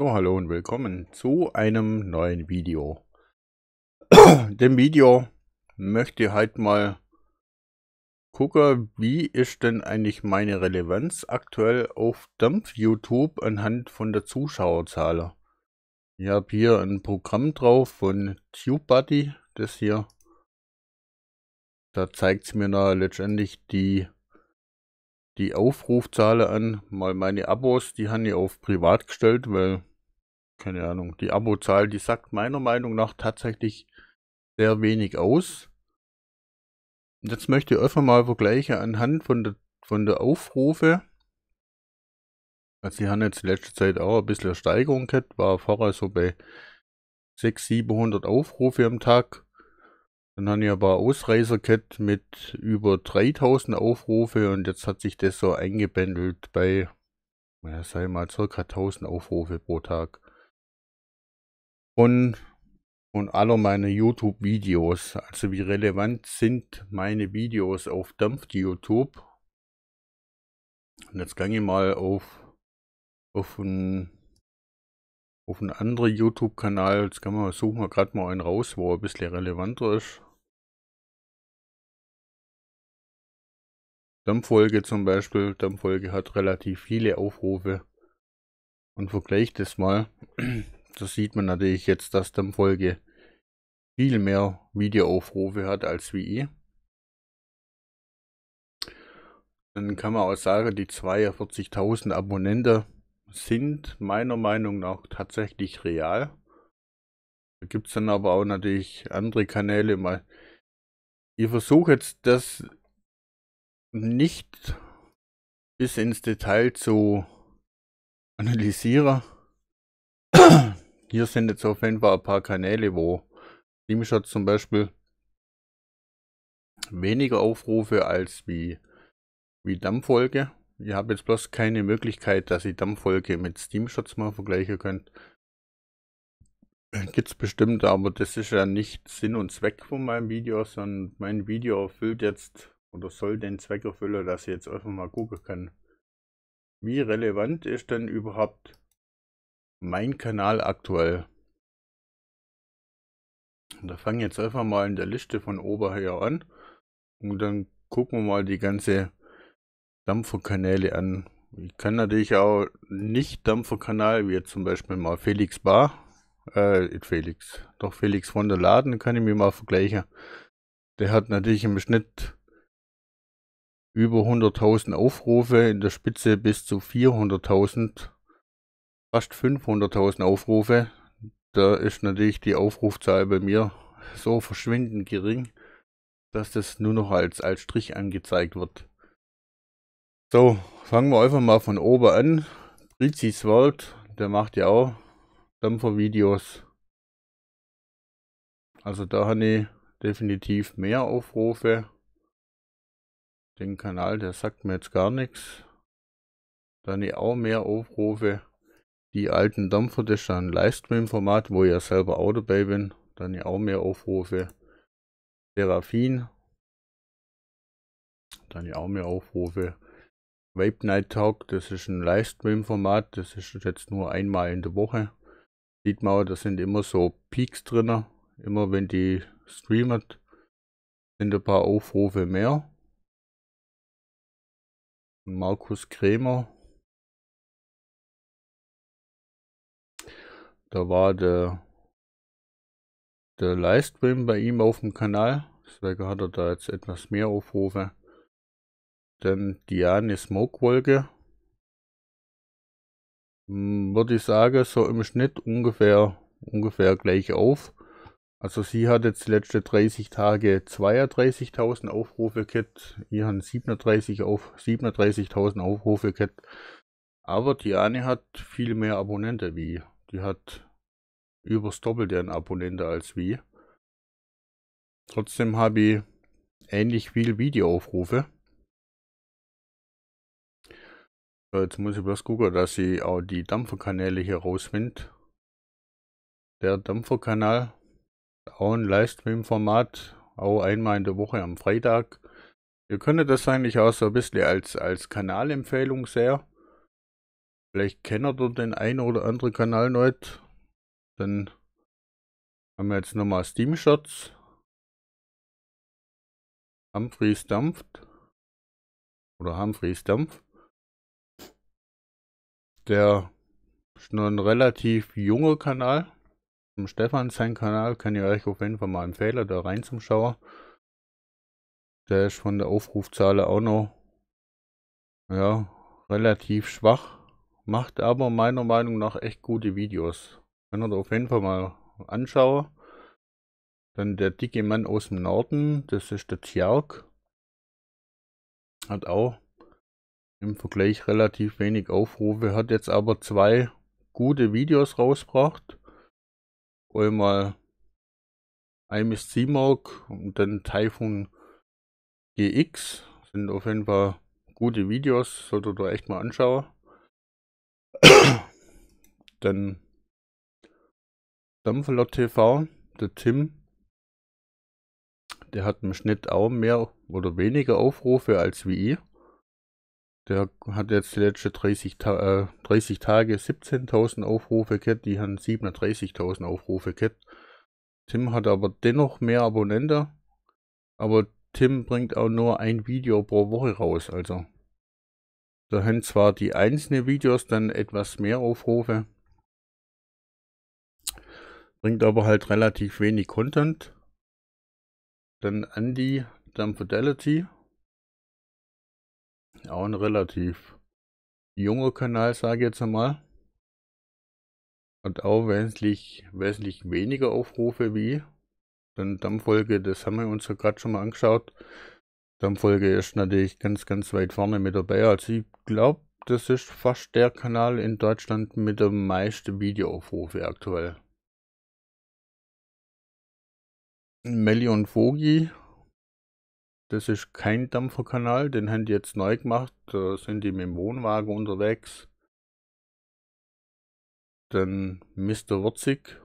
So, hallo und willkommen zu einem neuen Video. Dem Video möchte ich halt mal gucken, wie ist denn eigentlich meine Relevanz aktuell auf Dampf YouTube anhand von der Zuschauerzahl. Ich habe hier ein Programm drauf von TubeBuddy, das hier. Da zeigt es mir da letztendlich die die Aufrufzahlen an, mal meine Abos, die habe ich auf privat gestellt, weil keine Ahnung, die Abozahl, die sagt meiner Meinung nach tatsächlich sehr wenig aus. Jetzt möchte ich einfach mal vergleichen anhand von der, von der Aufrufe. Also sie haben jetzt in letzter Zeit auch ein bisschen Steigerung gehabt, war vorher so bei 600, 700 Aufrufe am Tag. Dann haben wir ein paar Ausreißer gehabt mit über 3000 Aufrufe und jetzt hat sich das so eingebändelt bei, ja, sei mal circa 1000 Aufrufe pro Tag und, und aller meine YouTube-Videos. Also wie relevant sind meine Videos auf Dampft YouTube? Und jetzt gehe ich mal auf, auf einen auf einen anderen YouTube-Kanal. Jetzt kann man, suchen wir gerade mal einen raus, wo er ein bisschen relevanter ist. Dampffolge zum Beispiel. Dampffolge hat relativ viele Aufrufe. Und vergleicht das mal das sieht man natürlich jetzt, dass dann Folge viel mehr Videoaufrufe hat als wie ich. Dann kann man auch sagen, die 42.000 Abonnenten sind meiner Meinung nach tatsächlich real. Da gibt es dann aber auch natürlich andere Kanäle Ich versuche jetzt das nicht bis ins Detail zu analysieren. Hier sind jetzt auf jeden Fall ein paar Kanäle, wo Streamish hat zum Beispiel weniger Aufrufe als wie, wie Dammfolge. Ihr habt jetzt bloß keine Möglichkeit, dass ich Dampffolge mit Steamshots mal vergleichen könnt. Äh, es bestimmt, aber das ist ja nicht Sinn und Zweck von meinem Video, sondern mein Video erfüllt jetzt oder soll den Zweck erfüllen, dass ihr jetzt einfach mal gucken kann. Wie relevant ist denn überhaupt mein Kanal aktuell. Und da fangen jetzt einfach mal in der Liste von Oberheuer an. Und dann gucken wir mal die ganze Dampferkanäle an. Ich kann natürlich auch nicht Dampferkanal, wie jetzt zum Beispiel mal Felix Bar, äh, Felix, doch Felix von der Laden kann ich mir mal vergleichen. Der hat natürlich im Schnitt über 100.000 Aufrufe, in der Spitze bis zu 400.000 fast 500.000 Aufrufe. Da ist natürlich die Aufrufzahl bei mir so verschwindend gering, dass das nur noch als, als Strich angezeigt wird. So, fangen wir einfach mal von oben an. Brizis World, der macht ja auch Dampfervideos. Also da habe ich definitiv mehr Aufrufe. Den Kanal, der sagt mir jetzt gar nichts. Da habe ich auch mehr Aufrufe die alten Dampfer, das ist ein Livestream-Format, wo ich ja selber auch dabei bin, dann ja auch mehr Aufrufe. Seraphin, dann ja auch mehr Aufrufe. Vape Night Talk, das ist ein Livestream-Format, das ist jetzt nur einmal in der Woche. Sieht man, da sind immer so Peaks drin. Immer wenn die streamt, sind ein paar Aufrufe mehr. Markus Krämer, Da war der, der Livestream bei ihm auf dem Kanal. Deswegen hat er da jetzt etwas mehr Aufrufe. Dann Diane Smokewolke. Hm, würde ich sagen, so im Schnitt ungefähr, ungefähr gleich auf. Also sie hat jetzt die letzten 30 Tage 32.000 Aufrufe gehabt, ihr habt 37.000 auf, 37 Aufrufe gehabt. Aber Diane hat viel mehr Abonnenten wie die hat übers Doppelte an Abonnenten als wie. Trotzdem habe ich ähnlich viel Videoaufrufe. jetzt muss ich bloß gucken, dass ich auch die Dampferkanäle hier rausfinde. Der Dampferkanal, auch ein Livestream-Format, auch einmal in der Woche am Freitag. Ihr könntet das eigentlich auch so ein bisschen als, als Kanalempfehlung sehen. Vielleicht kennt ihr den einen oder anderen Kanal noch nicht. Dann haben wir jetzt nochmal Steam Shots. Humphreys Dampft. Oder Humphreys Dampf. Der ist nur ein relativ junger Kanal. Zum Stefan sein Kanal kann ich euch auf jeden Fall mal empfehlen, da rein zum Schauer. Der ist von der Aufrufzahl auch noch ja, relativ schwach. Macht aber meiner Meinung nach echt gute Videos. Wenn ihr da auf jeden Fall mal anschaue. Dann der dicke Mann aus dem Norden, das ist der Tjark. Hat auch im Vergleich relativ wenig Aufrufe, hat jetzt aber zwei gute Videos rausgebracht. Einmal Imis Seamog und dann Typhoon GX. Sind auf jeden Fall gute Videos, solltet ihr da echt mal anschauen. Dann Dampflot TV, der Tim, der hat im Schnitt auch mehr oder weniger Aufrufe als wie ich. Der hat jetzt die letzten 30, äh, 30 Tage 17.000 Aufrufe gehabt, die haben 37.000 Aufrufe gehabt. Tim hat aber dennoch mehr Abonnenten, aber Tim bringt auch nur ein Video pro Woche raus, also da haben zwar die einzelnen Videos dann etwas mehr Aufrufe, bringt aber halt relativ wenig Content. Dann Andy, dann Fidelity. Auch ein relativ junger Kanal, sage ich jetzt einmal. Hat auch wesentlich, wesentlich weniger Aufrufe wie. Dann Dampffolge, das haben wir uns ja gerade schon mal angeschaut. Dampffolge ist natürlich ganz, ganz weit vorne mit dabei. Also ich glaube, das ist fast der Kanal in Deutschland mit den meisten Videoaufrufe aktuell. Melli und Vogi, das ist kein Dampferkanal, den haben die jetzt neu gemacht. Da sind die mit dem Wohnwagen unterwegs. Dann Mr. Wurzig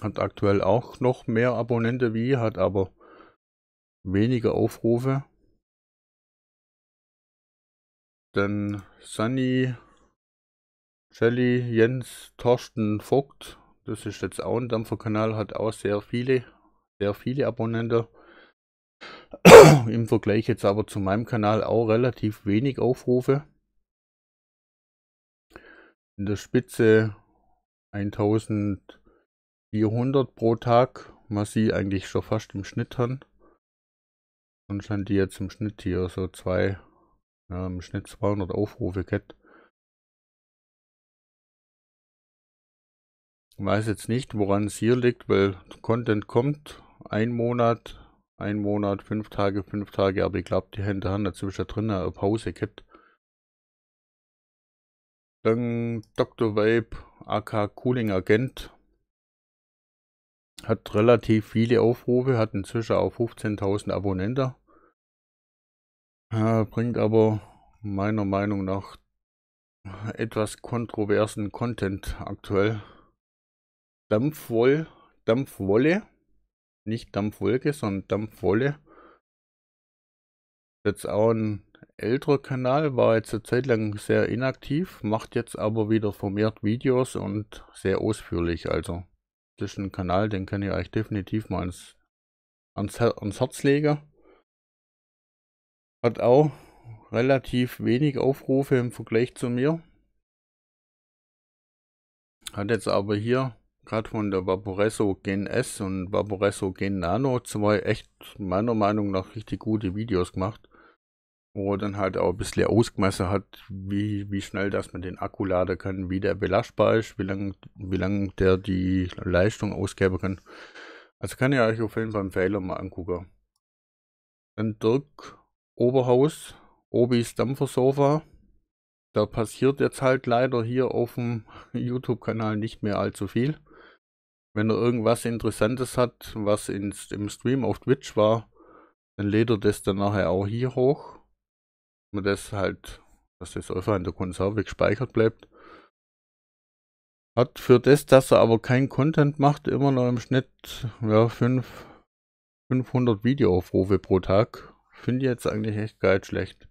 hat aktuell auch noch mehr Abonnenten wie, hat aber weniger Aufrufe. Dann Sunny, Jelly, Jens, Torsten, Vogt. Das ist jetzt auch ein Dampferkanal, hat auch sehr viele, sehr viele Abonnenten. Im Vergleich jetzt aber zu meinem Kanal auch relativ wenig Aufrufe. In der Spitze 1400 pro Tag, was sie eigentlich schon fast im Schnitt haben. Sonst haben die jetzt im Schnitt hier so zwei, ja, im Schnitt 200 Aufrufe gehabt. Ich weiß jetzt nicht, woran es hier liegt, weil Content kommt, ein Monat, ein Monat, fünf Tage, fünf Tage, aber ich glaube, die Hände haben dazwischen drin eine Pause gehabt. Dann Dr. Vape, AK Cooling Agent, hat relativ viele Aufrufe, hat inzwischen auch 15.000 Abonnenten. Äh, bringt aber meiner Meinung nach etwas kontroversen Content aktuell. Dampfwoll, Dampfwolle, nicht Dampfwolke, sondern Dampfwolle. Jetzt auch ein älterer Kanal, war jetzt eine Zeit lang sehr inaktiv, macht jetzt aber wieder vermehrt Videos und sehr ausführlich. Also, das ist ein Kanal, den kann ich euch definitiv mal ans, ans, ans Herz legen. Hat auch relativ wenig Aufrufe im Vergleich zu mir. Hat jetzt aber hier gerade von der Vaporesso Gen S und Vaporesso Gen Nano zwei echt meiner Meinung nach richtig gute Videos gemacht. Wo er dann halt auch ein bisschen ausgemessen hat, wie, wie schnell das man den Akku laden kann, wie der belastbar ist, wie lange wie lang der die Leistung ausgeben kann. Also kann ich euch auf jeden Fall einen Fehler mal angucken. Dann Dirk Oberhaus, Obis Dampfersofa. Da passiert jetzt halt leider hier auf dem YouTube-Kanal nicht mehr allzu viel. Wenn er irgendwas Interessantes hat, was in, im Stream auf Twitch war, dann lädt er das dann nachher auch hier hoch. Und das halt, dass das einfach in der Konserve gespeichert bleibt. Hat für das, dass er aber kein Content macht, immer noch im Schnitt ja, 5, 500 Videoaufrufe pro Tag finde jetzt eigentlich echt gar nicht schlecht.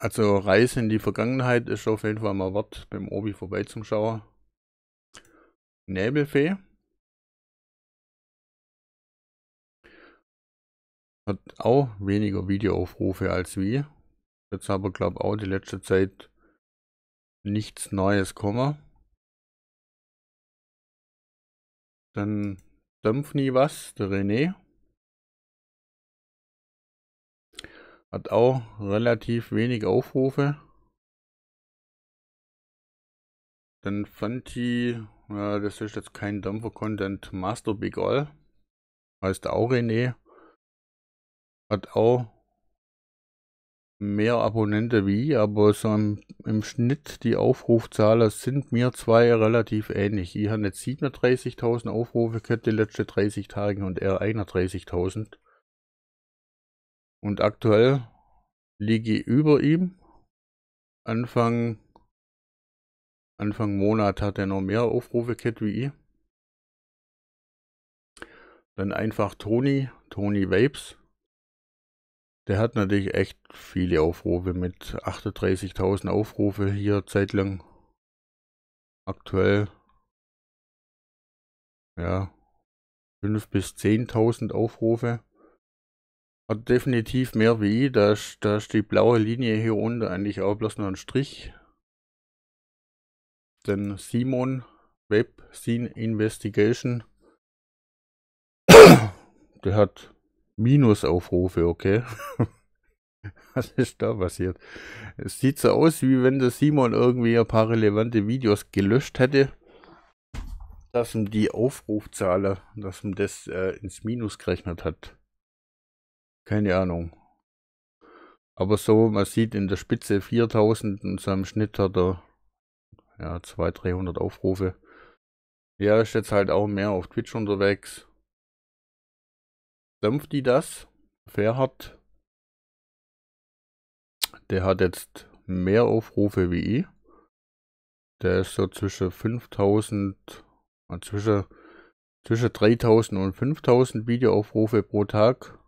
Also Reise in die Vergangenheit ist auf jeden Fall mal wert, beim Obi vorbeizuschauen. Nebelfee. Hat auch weniger Videoaufrufe als wir. Jetzt aber glaube auch die letzte Zeit nichts Neues kommen. Dann Dämpf nie was, der René. Hat auch relativ wenig Aufrufe. Dann fand die, ja, das ist jetzt kein Dampfer-Content, Master Big All. Heißt auch René. Hat auch mehr Abonnente wie ich, aber so im, im, Schnitt die Aufrufzahlen sind mir zwei relativ ähnlich. Ich habe jetzt 37.000 Aufrufe gehabt die letzten 30 Tage und er 31.000. Und aktuell liege ich über ihm. Anfang, Anfang Monat hat er noch mehr Aufrufe gehabt wie ich. Dann einfach Toni, Toni Vapes. Der hat natürlich echt viele Aufrufe mit 38.000 Aufrufe hier zeitlang. Aktuell, ja, 5.000 bis 10.000 Aufrufe. Also definitiv mehr wie ich. Da ist, da ist die blaue Linie hier unten eigentlich auch bloß nur ein Strich. Denn Simon Web Scene Investigation, der hat Minusaufrufe, okay? Was ist da passiert? Es sieht so aus, wie wenn der Simon irgendwie ein paar relevante Videos gelöscht hätte, dass ihm die Aufrufzahler, dass ihm das äh, ins Minus gerechnet hat. Keine Ahnung. Aber so, man sieht in der Spitze 4000 und so im Schnitt hat er ja, 200, 300 Aufrufe. Ja, ist jetzt halt auch mehr auf Twitch unterwegs. Dämpft die das? Ferhat. Der hat jetzt mehr Aufrufe wie ich. Der ist so zwischen 5000, äh, zwischen, zwischen 3000 und 5000 Videoaufrufe pro Tag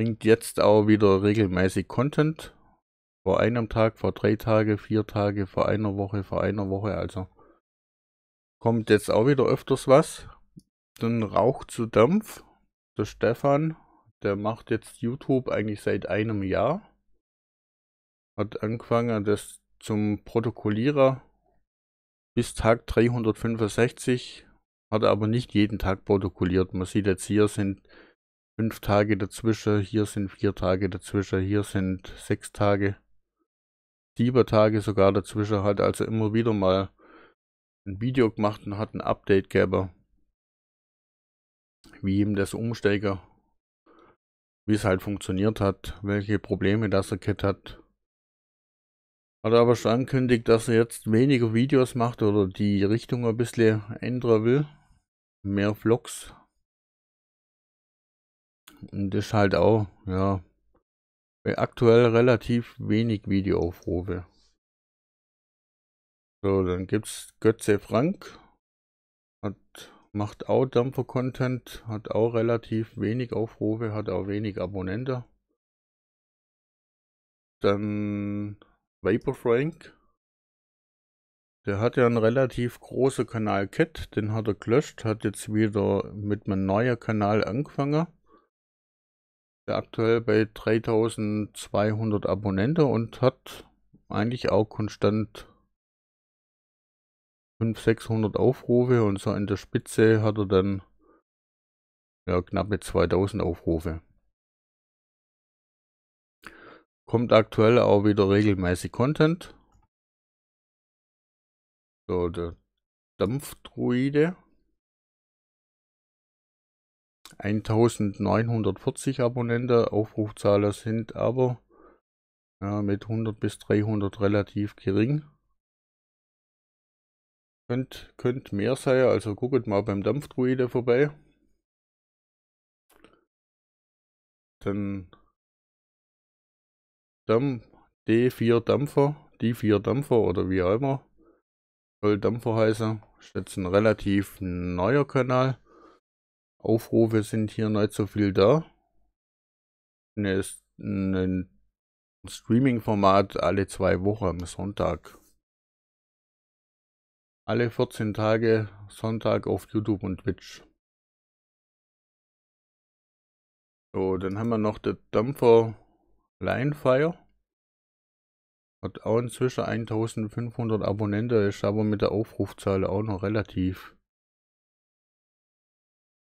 bringt jetzt auch wieder regelmäßig Content. Vor einem Tag, vor drei Tage, vier Tage, vor einer Woche, vor einer Woche. Also kommt jetzt auch wieder öfters was. Dann Rauch zu Dampf. Der Stefan, der macht jetzt YouTube eigentlich seit einem Jahr. Hat angefangen, das zum Protokollierer bis Tag 365. Hat aber nicht jeden Tag protokolliert. Man sieht jetzt hier sind fünf Tage dazwischen, hier sind vier Tage dazwischen, hier sind sechs Tage, sieben Tage sogar dazwischen, hat also immer wieder mal ein Video gemacht und hat ein Update gegeben, wie ihm das Umsteiger, wie es halt funktioniert hat, welche Probleme das er hat. Hat aber schon angekündigt, dass er jetzt weniger Videos macht oder die Richtung ein bisschen ändern will. Mehr Vlogs und das halt auch, ja, aktuell relativ wenig Videoaufrufe. So, dann gibt's Götze Frank, hat, macht auch Dampfer-Content, hat auch relativ wenig Aufrufe, hat auch wenig Abonnenten. Dann Vapor Frank, der hat ja einen relativ großen Kanal Kit, den hat er gelöscht, hat jetzt wieder mit einem neuen Kanal angefangen aktuell bei 3200 Abonnenten und hat eigentlich auch konstant 500, 600 Aufrufe und so in der Spitze hat er dann ja, knappe 2000 Aufrufe. Kommt aktuell auch wieder regelmäßig Content. So, der Dampfdruide. 1940 Abonnenten. Aufrufzahler sind aber ja, mit 100 bis 300 relativ gering. Könnt, könnt mehr sein, also guckt mal beim Dampfdruide vorbei. Dann Dampf, D4 Dampfer, D4 Dampfer oder wie auch immer. Soll Dampfer heißen. Ist jetzt ein relativ neuer Kanal. Aufrufe sind hier nicht so viel da. Ne, es ist ein Streaming-Format alle zwei Wochen am Sonntag. Alle 14 Tage Sonntag auf YouTube und Twitch. So, dann haben wir noch den Dampfer Linefire. Hat auch inzwischen 1500 Abonnenten, ist aber mit der Aufrufzahl auch noch relativ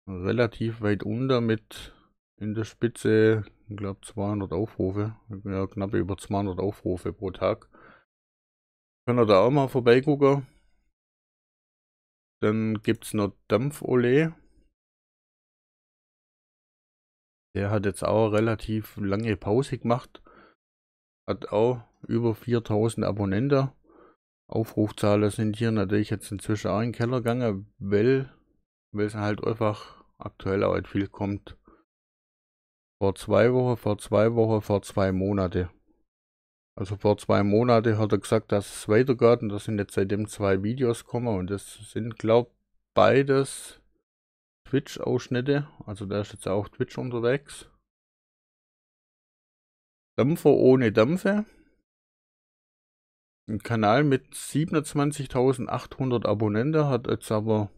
relativ weit unter mit in der Spitze, ich glaube 200 Aufrufe, ja, knapp über 200 Aufrufe pro Tag. Können ihr da auch mal vorbeigucken. Dann gibt es noch Dampf-Ole. Der hat jetzt auch relativ lange Pause gemacht. Hat auch über 4000 Abonnenten. Aufrufzahlen sind hier natürlich jetzt inzwischen auch in den Keller gegangen, weil weil es halt einfach aktuell halt viel kommt. Vor zwei Wochen, vor zwei Wochen, vor zwei Monate. Also vor zwei Monate hat er gesagt, dass es weitergeht und das sind jetzt seitdem zwei Videos kommen und das sind, glaub, beides Twitch-Ausschnitte. Also da ist jetzt auch Twitch unterwegs. Dampfer ohne Dampfe. Ein Kanal mit 27.800 Abonnenten hat jetzt aber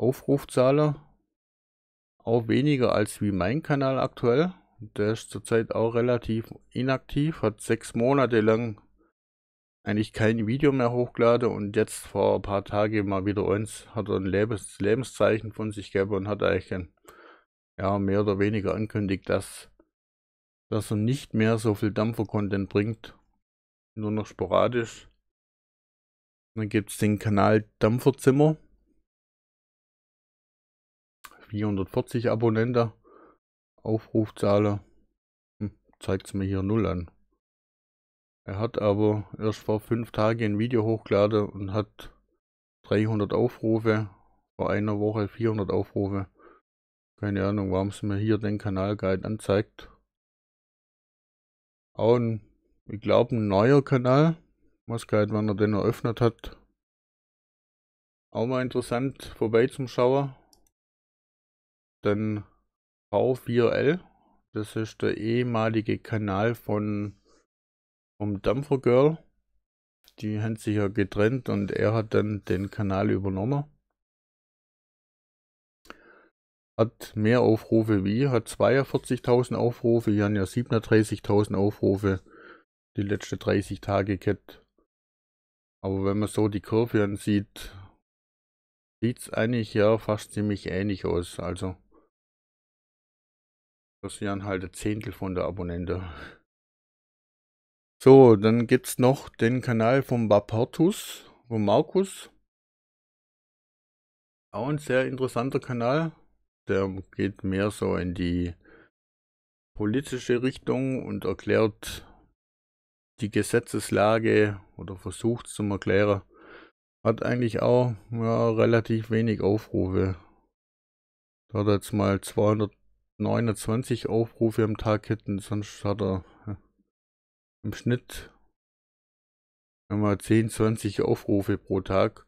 Aufrufzahler. auch weniger als wie mein Kanal aktuell. Der ist zurzeit auch relativ inaktiv, hat sechs Monate lang eigentlich kein Video mehr hochgeladen und jetzt vor ein paar Tagen mal wieder uns hat er ein Lebens Lebenszeichen von sich gegeben und hat eigentlich ein, ja, mehr oder weniger angekündigt, dass, dass er nicht mehr so viel Dampfer-Content bringt, nur noch sporadisch. Dann gibt es den Kanal Dampferzimmer 440 Abonnenten. Aufrufzahler hm, zeigt es mir hier null an. Er hat aber erst vor fünf Tagen ein Video hochgeladen und hat 300 Aufrufe, vor einer Woche 400 Aufrufe. Keine Ahnung, warum es mir hier den Kanalguide anzeigt. Auch ein, ich glaube, ein neuer Kanal. Was geil, wann er den eröffnet hat. Auch mal interessant vorbei zum Schauer. Dann V4L, das ist der ehemalige Kanal von vom Dampfer Girl. Die haben sich ja getrennt und er hat dann den Kanal übernommen. Hat mehr Aufrufe wie, hat 42.000 Aufrufe, Wir haben ja 37.000 Aufrufe die letzten 30 Tage gehabt. Aber wenn man so die Kurve ansieht, sieht es eigentlich ja fast ziemlich ähnlich aus. Also das wären halt ein Zehntel von der Abonnente. So, dann gibt es noch den Kanal vom Bapartus, von Markus. Auch ein sehr interessanter Kanal. Der geht mehr so in die politische Richtung und erklärt die Gesetzeslage oder versucht es zum erklären. Hat eigentlich auch ja, relativ wenig Aufrufe. Da hat jetzt mal 200 29 Aufrufe am Tag hätten, sonst hat er im Schnitt immer 10, 20 Aufrufe pro Tag.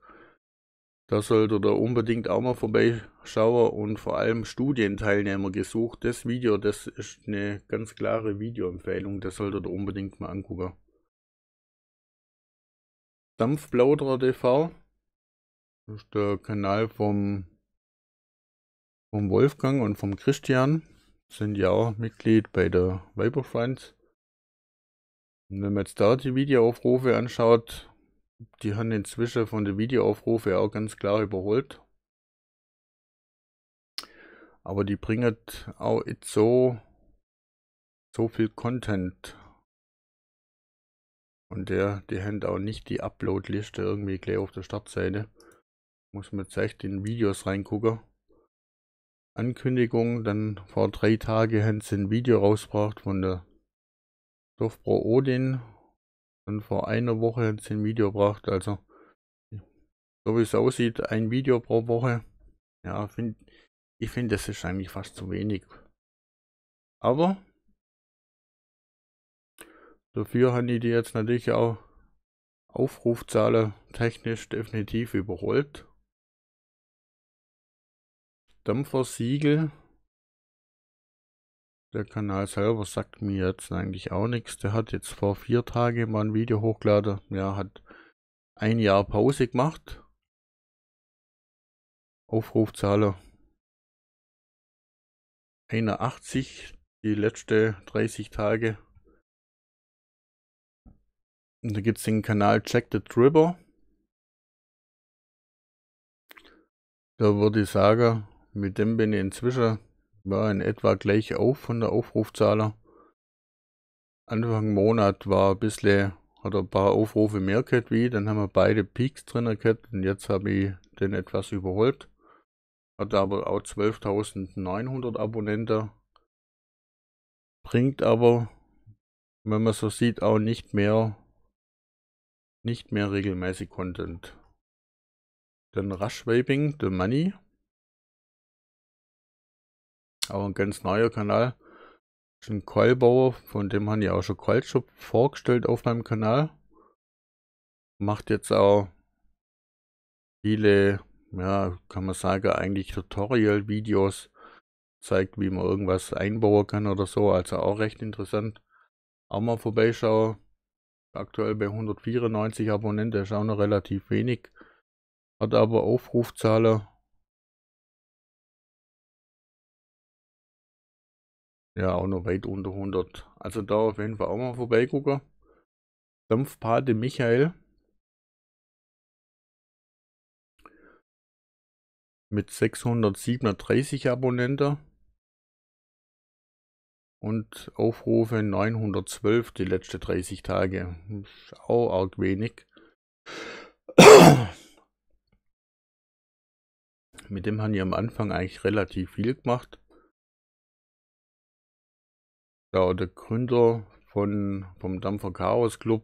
Da sollte da unbedingt auch mal vorbeischauen und vor allem Studienteilnehmer gesucht. Das Video, das ist eine ganz klare Videoempfehlung, das sollte da unbedingt mal angucken. Dampfplauderer TV, ist der Kanal vom vom Wolfgang und vom Christian sind ja auch Mitglied bei der Viper Friends. Und wenn man jetzt da die Videoaufrufe anschaut, die haben inzwischen von den Videoaufrufe auch ganz klar überholt. Aber die bringen auch jetzt so, so viel Content. Und der, die haben auch nicht die Upload-Liste irgendwie gleich auf der Startseite. Muss man jetzt echt in Videos reingucken. Ankündigung dann vor drei Tagen haben sie ein Video rausgebracht von der Dorfbro Odin. und vor einer Woche haben sie ein Video gebracht. Also, so wie es aussieht, ein Video pro Woche. Ja, find, ich finde, das ist eigentlich fast zu wenig. Aber dafür haben die jetzt natürlich auch Aufrufzahlen technisch definitiv überholt. Dampfersiegel. Der Kanal selber sagt mir jetzt eigentlich auch nichts. Der hat jetzt vor vier Tagen mal ein Video hochgeladen. Ja, hat ein Jahr Pause gemacht. Aufrufzahler 81, die letzte 30 Tage. Und da gibt es den Kanal Check the Tripper. Da würde ich sagen, mit dem bin ich inzwischen war in etwa gleich auf von der Aufrufzahler. Anfang Monat war ein bisschen, hat ein paar Aufrufe mehr gehabt wie, dann haben wir beide Peaks drin gehabt und jetzt habe ich den etwas überholt. Hat aber auch 12.900 Abonnenten. Bringt aber, wenn man so sieht, auch nicht mehr, nicht mehr regelmäßig Content. Dann Rush Vaping, The Money, auch ein ganz neuer Kanal. Das ist ein Keulbauer, von dem habe ich auch schon Keulschub vorgestellt auf meinem Kanal. Macht jetzt auch viele, ja, kann man sagen, eigentlich Tutorial-Videos. Zeigt, wie man irgendwas einbauen kann oder so. Also auch recht interessant. Auch mal vorbeischauen. Aktuell bei 194 Abonnenten ist auch noch relativ wenig. Hat aber Aufrufzahler Ja, auch noch weit unter 100. Also da auf jeden Fall auch mal vorbeigucken. Dampfpate Michael. Mit 637 Abonnenten. Und Aufrufe 912 die letzten 30 Tage. Ist auch arg wenig. Mit dem haben ich am Anfang eigentlich relativ viel gemacht. Ja, der Gründer von, vom Dampfer Chaos Club.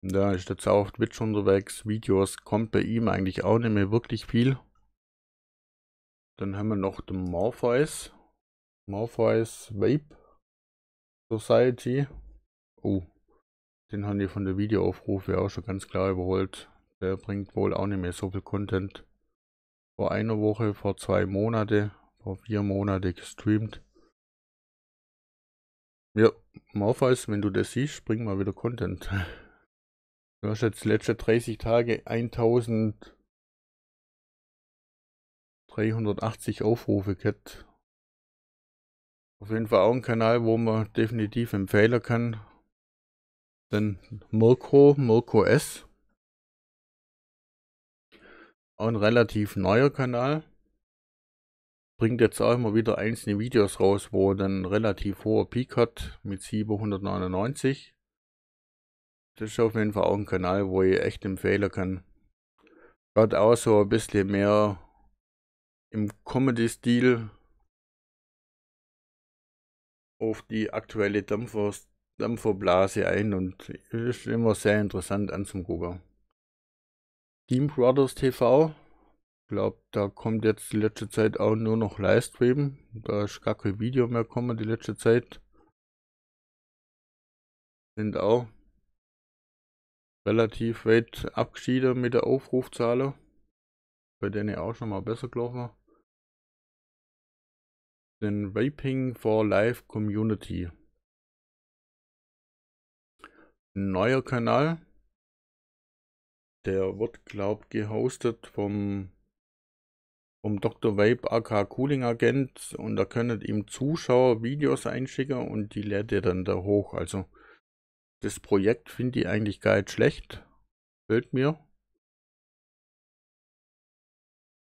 Da ist jetzt auch Twitch unterwegs. Videos kommt bei ihm eigentlich auch nicht mehr wirklich viel. Dann haben wir noch den Morpheus. Morpheus Vape Society. Oh, den haben die von der Videoaufrufe auch schon ganz klar überholt. Der bringt wohl auch nicht mehr so viel Content. Vor einer Woche, vor zwei Monate, vor vier Monate gestreamt. Ja, Morpheus, wenn du das siehst, bring mal wieder Content. Du hast jetzt letzte 30 Tage 1380 Aufrufe gehabt. Auf jeden Fall auch ein Kanal, wo man definitiv empfehlen kann. Dann Mirko, Mirko S. Auch ein relativ neuer Kanal bringt jetzt auch immer wieder einzelne Videos raus, wo er dann relativ hoher Peak hat mit 799. Das ist auf jeden Fall auch ein Kanal, wo ich echt empfehlen kann. Gerade auch so ein bisschen mehr im Comedy-Stil auf die aktuelle Dampfer Dampferblase ein und ist immer sehr interessant anzugucken. Team Brothers TV glaube, da kommt jetzt die letzte Zeit auch nur noch Livestream. Da ist gar kein Video mehr gekommen die letzte Zeit. Sind auch relativ weit abgeschieden mit der Aufrufzahl. Bei denen auch schon mal besser gelaufen. Den Vaping for Life Community. Neuer Kanal. Der wird, glaubt, gehostet vom um Dr. Vape AK Cooling Agent und da können ihm Zuschauer Videos einschicken und die lädt ihr dann da hoch. Also das Projekt finde ich eigentlich gar nicht schlecht. Fällt mir.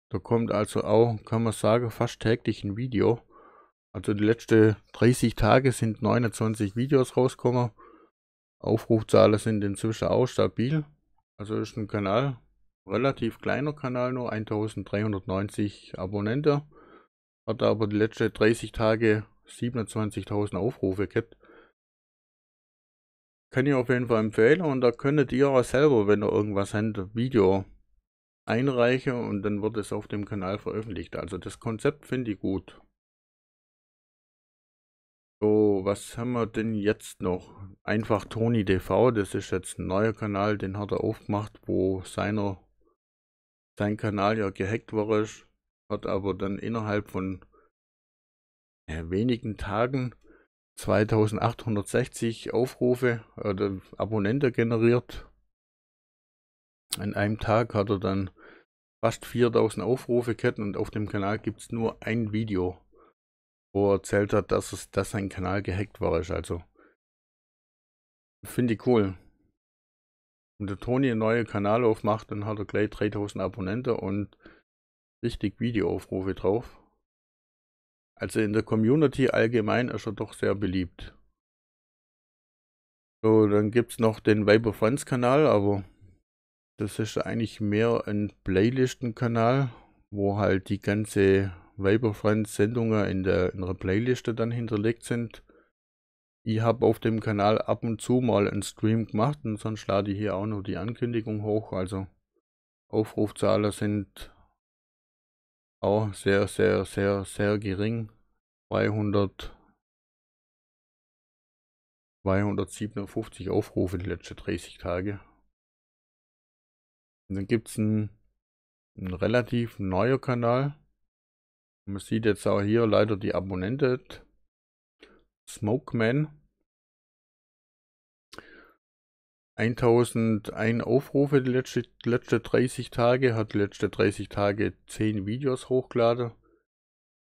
Da kommt also auch, kann man sagen, fast täglich ein Video. Also die letzten 30 Tage sind 29 Videos rausgekommen. Aufrufzahlen sind inzwischen auch stabil. Also ist ein Kanal, relativ kleiner Kanal nur, 1390 Abonnenten. Hat aber die letzten 30 Tage 27.000 Aufrufe gehabt. Kann ich auf jeden Fall empfehlen und da könntet ihr auch selber, wenn ihr irgendwas habt, Video einreichen und dann wird es auf dem Kanal veröffentlicht. Also das Konzept finde ich gut. So, was haben wir denn jetzt noch? Einfach Toni TV, das ist jetzt ein neuer Kanal, den hat er aufgemacht, wo seiner sein Kanal ja gehackt wurde, hat aber dann innerhalb von äh, wenigen Tagen 2860 Aufrufe oder Abonnenten generiert. An einem Tag hat er dann fast 4000 Aufrufe gehabt und auf dem Kanal gibt es nur ein Video, wo er erzählt hat, dass, es, dass sein Kanal gehackt war. Also finde ich cool. Und der Toni einen neuen Kanal aufmacht, dann hat er gleich 3000 Abonnenten und richtig Videoaufrufe drauf. Also in der Community allgemein ist er doch sehr beliebt. So, dann gibt es noch den Viber Friends Kanal, aber das ist eigentlich mehr ein Playlisten-Kanal, wo halt die ganze Viber Friends Sendungen in, der, in der Playliste dann hinterlegt sind. Ich habe auf dem Kanal ab und zu mal einen Stream gemacht und sonst lade ich hier auch noch die Ankündigung hoch. Also Aufrufzahler sind auch sehr, sehr, sehr, sehr gering. 200 257 Aufrufe die letzten 30 Tage. Und dann gibt es einen, einen relativ neuen Kanal. Man sieht jetzt auch hier leider die Abonnenten Smoke Man. 1001 Aufrufe die letzte, die letzte 30 Tage, hat die letzte 30 Tage 10 Videos hochgeladen.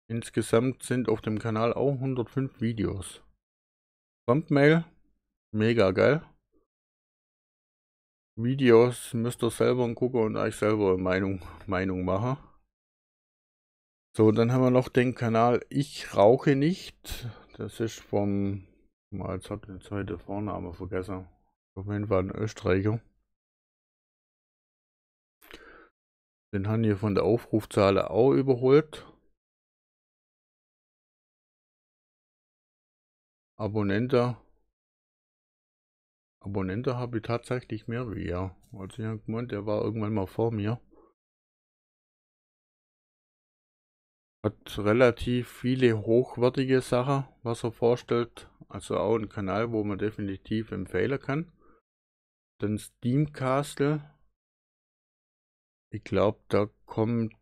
Insgesamt sind auf dem Kanal auch 105 Videos. Thumbnail, mega geil. Videos müsst ihr selber gucken und euch selber Meinung, Meinung machen. So, dann haben wir noch den Kanal Ich rauche nicht. Das ist vom, mal jetzt hat den zweiten Vorname vergessen. Auf jeden Fall ein Österreicher. Den haben wir von der Aufrufzahl auch überholt. Abonnenten. Abonnenten habe ich tatsächlich mehr wie er. Also ich habe gemeint, der war irgendwann mal vor mir. Hat relativ viele hochwertige Sachen, was er vorstellt. Also auch ein Kanal, wo man definitiv empfehlen kann. Dann Steam Castle. Ich glaube, da kommt